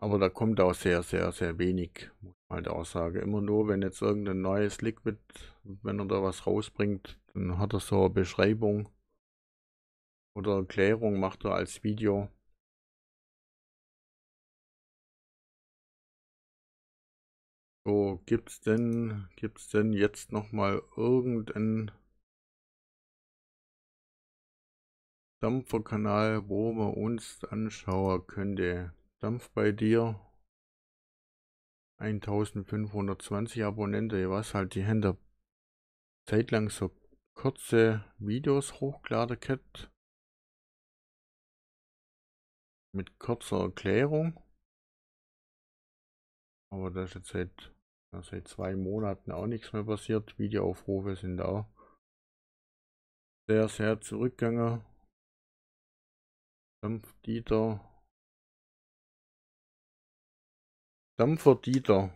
Aber da kommt auch sehr, sehr, sehr wenig, muss man halt auch sagen. Immer nur, wenn jetzt irgendein neues Liquid, wenn er da was rausbringt, dann hat er so eine Beschreibung. Oder Erklärung macht er als Video. So, gibt's denn, gibt's denn jetzt nochmal irgendeinen Dampferkanal, wo man uns anschauen könnte? Dampf bei dir. 1520 Abonnenten, was halt die Hände zeitlang so kurze Videos hochgeladen gehabt mit kurzer Erklärung. Aber da ist jetzt seit, seit zwei Monaten auch nichts mehr passiert. Videoaufrufe sind auch sehr, sehr zurückgegangen. Dampfdieter. Dampferdieter.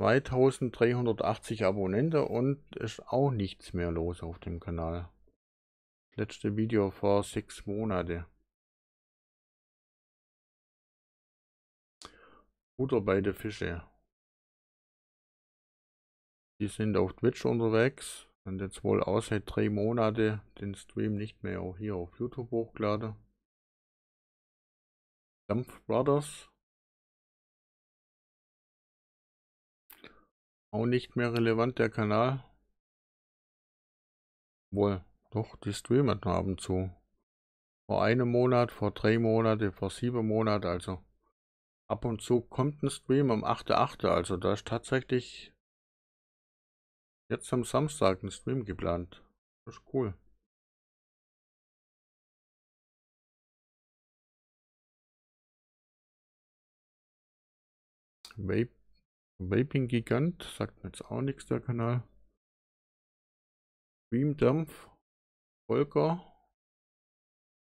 2380 Abonnenten und ist auch nichts mehr los auf dem Kanal. letzte Video vor sechs Monaten. Oder beide Fische. Die sind auf Twitch unterwegs und jetzt wohl auch seit drei Monate den Stream nicht mehr auch hier auf YouTube hochgeladen. Dampf Brothers. Auch nicht mehr relevant der Kanal. Wohl, doch, die streamen ab und zu. Vor einem Monat, vor drei Monate, vor sieben Monaten, also ab und zu kommt ein Stream um 8.8. Also da ist tatsächlich jetzt am Samstag ein Stream geplant. Das ist cool. Vape, Vaping Gigant, sagt mir jetzt auch nichts der Kanal. Streamdampf, Volker,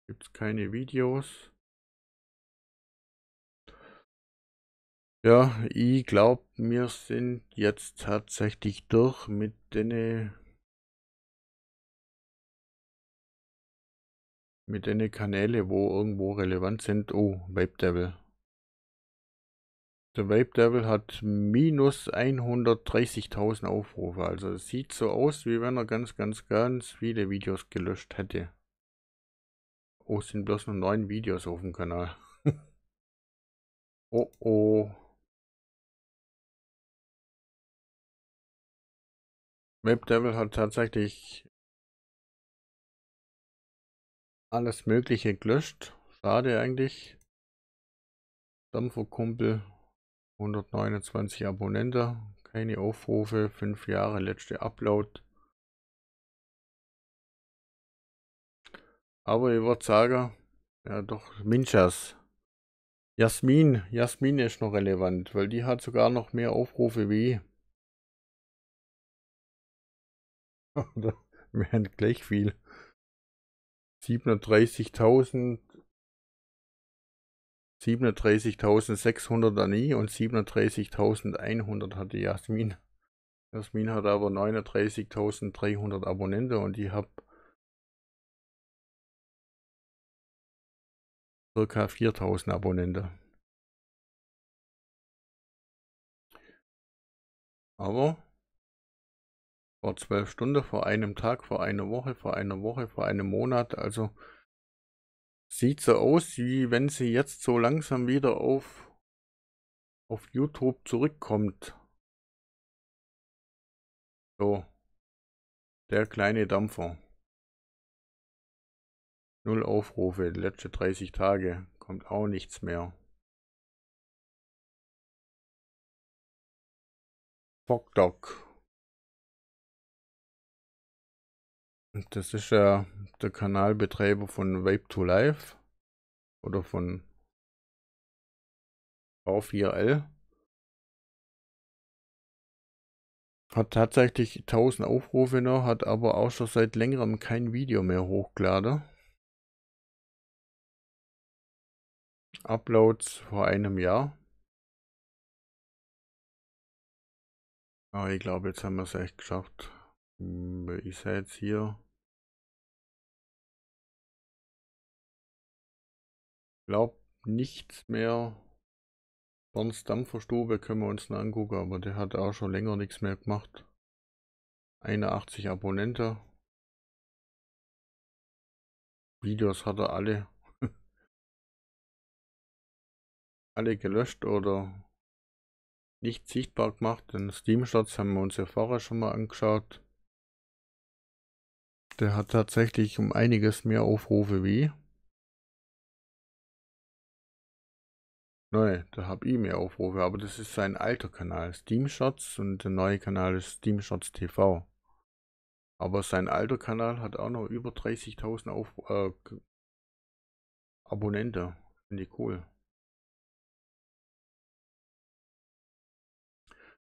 gibt es keine Videos. Ja, ich glaube, wir sind jetzt tatsächlich durch mit den mit den Kanäle, wo irgendwo relevant sind. Oh, Vape Devil. Der Vape Devil hat minus 130.000 Aufrufe. Also es sieht so aus, wie wenn er ganz, ganz, ganz viele Videos gelöscht hätte. Oh, es sind bloß nur neun Videos auf dem Kanal. oh, oh. WebDevil hat tatsächlich alles Mögliche gelöscht. Schade eigentlich. Dampferkumpel, 129 Abonnenten, keine Aufrufe, 5 Jahre letzte Upload. Aber ich würde sagen, ja doch, Minchas. Jasmin, Jasmin ist noch relevant, weil die hat sogar noch mehr Aufrufe wie Oder wären gleich viel. 37.000 37.600 Dani und 37.100 hatte Jasmin. Jasmin hat aber 39.300 Abonnenten und ich habe circa 4.000 Abonnenten. Aber vor zwölf Stunden, vor einem Tag, vor einer Woche, vor einer Woche, vor einem Monat. Also sieht so aus, wie wenn sie jetzt so langsam wieder auf, auf YouTube zurückkommt. So, der kleine Dampfer. Null Aufrufe, letzte 30 Tage, kommt auch nichts mehr. Fogdog. Das ist ja der Kanalbetreiber von Vape to Life oder von V4L. Hat tatsächlich 1000 Aufrufe noch, hat aber auch schon seit längerem kein Video mehr hochgeladen. Uploads vor einem Jahr. Aber ah, ich glaube, jetzt haben wir es echt geschafft. Hm, ich sehe jetzt hier glaube nichts mehr. Berns Dampferstube können wir uns noch angucken, aber der hat auch schon länger nichts mehr gemacht. 81 Abonnente. Videos hat er alle. alle gelöscht oder nicht sichtbar gemacht. Den steam shots haben wir uns ja vorher schon mal angeschaut. Der hat tatsächlich um einiges mehr Aufrufe wie Nein, da habe ich mehr Aufrufe, aber das ist sein alter Kanal, Steam Steamshots, und der neue Kanal ist Steam Steamshots TV. Aber sein alter Kanal hat auch noch über 30.000 äh, Abonnenten. Finde ich cool.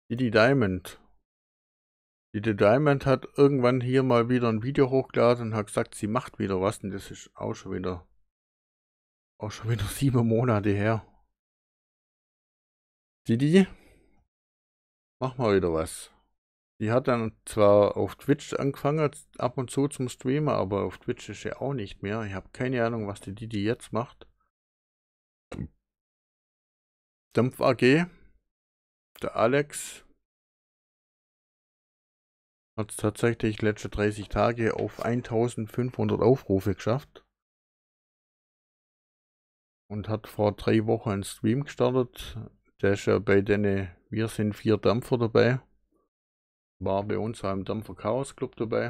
Didi Diamond. Didi Diamond hat irgendwann hier mal wieder ein Video hochgeladen und hat gesagt, sie macht wieder was. Und das ist auch schon wieder, auch schon wieder sieben Monate her. Didi, mach mal wieder was. Die hat dann zwar auf Twitch angefangen, ab und zu zum Streamen, aber auf Twitch ist sie auch nicht mehr. Ich habe keine Ahnung, was die Didi jetzt macht. Dampf AG, der Alex, hat es tatsächlich letzte 30 Tage auf 1500 Aufrufe geschafft. Und hat vor drei Wochen einen Stream gestartet der ist ja bei den Wir sind vier Dampfer dabei. War bei uns auch im Dampfer Chaos Club dabei.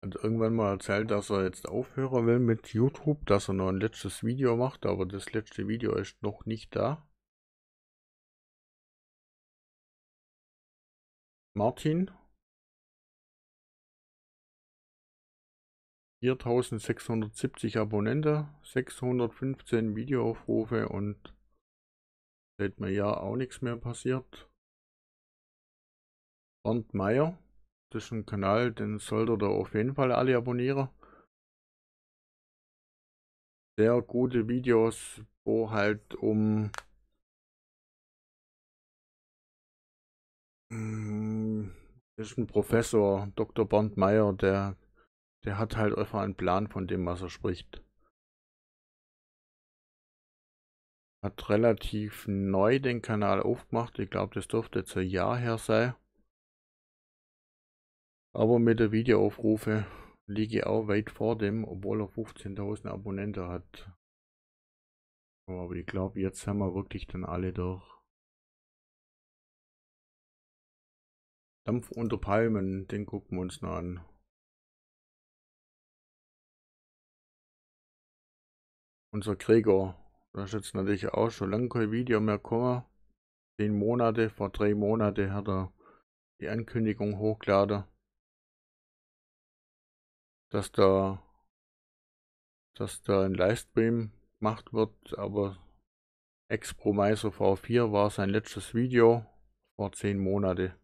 Hat irgendwann mal erzählt, dass er jetzt aufhören will mit YouTube, dass er noch ein letztes Video macht, aber das letzte Video ist noch nicht da. Martin 4670 Abonnenten, 615 Videoaufrufe und seit mir ja auch nichts mehr passiert. Bernd Meier, das ist ein Kanal, den solltet ihr auf jeden Fall alle abonnieren. Sehr gute Videos, wo halt um mm, das ist ein Professor, Dr. Bernd Meier, der der hat halt einfach einen Plan von dem, was er spricht. Hat relativ neu den Kanal aufgemacht. Ich glaube, das dürfte jetzt ein Jahr her sein. Aber mit der Videoaufrufe liege ich auch weit vor dem, obwohl er 15.000 Abonnenten hat. Aber ich glaube, jetzt haben wir wirklich dann alle durch. Dampf unter Palmen, den gucken wir uns noch an. Unser Gregor. Da ist jetzt natürlich auch schon lange kein Video mehr gekommen. Zehn Monate, vor drei Monaten hat er die Ankündigung hochgeladen, dass da, dass da ein Livestream gemacht wird, aber ex V4 war sein letztes Video vor zehn Monaten.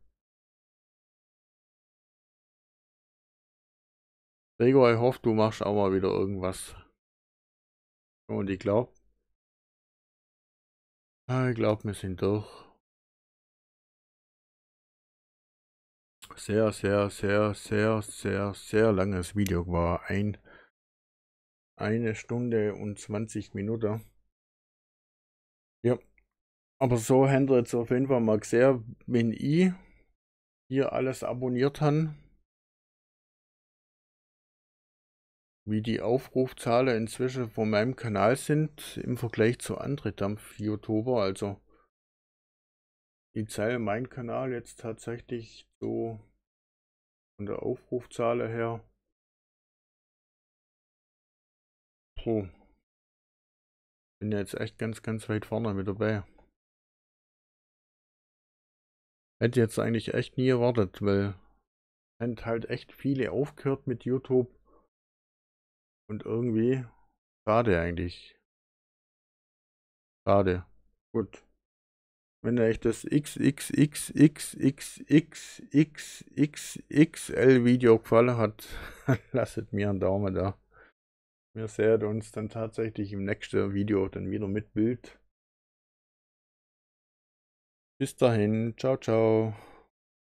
Gregor, ich hoffe, du machst auch mal wieder irgendwas. Und ich glaube, ah, ich glaube, wir sind durch. Sehr, sehr, sehr, sehr, sehr, sehr langes Video war. Ein, eine Stunde und 20 Minuten. Ja. Aber so händert es auf jeden Fall mal sehr, wenn ich hier alles abonniert habe. wie die Aufrufzahlen inzwischen von meinem Kanal sind im Vergleich zu anderen Dampf-YouTuber. Also die Zahl mein Kanal jetzt tatsächlich so von der Aufrufzahl her. Puh. Bin jetzt echt ganz, ganz weit vorne mit dabei. Hätte jetzt eigentlich echt nie erwartet, weil sind halt echt viele aufgehört mit YouTube und irgendwie, schade eigentlich. Schade. Gut. Wenn da echt das XXXXXXXXL Video gefallen hat, lasst mir einen Daumen da. Wir sehen uns dann tatsächlich im nächsten Video dann wieder mit Bild. Bis dahin, ciao, ciao.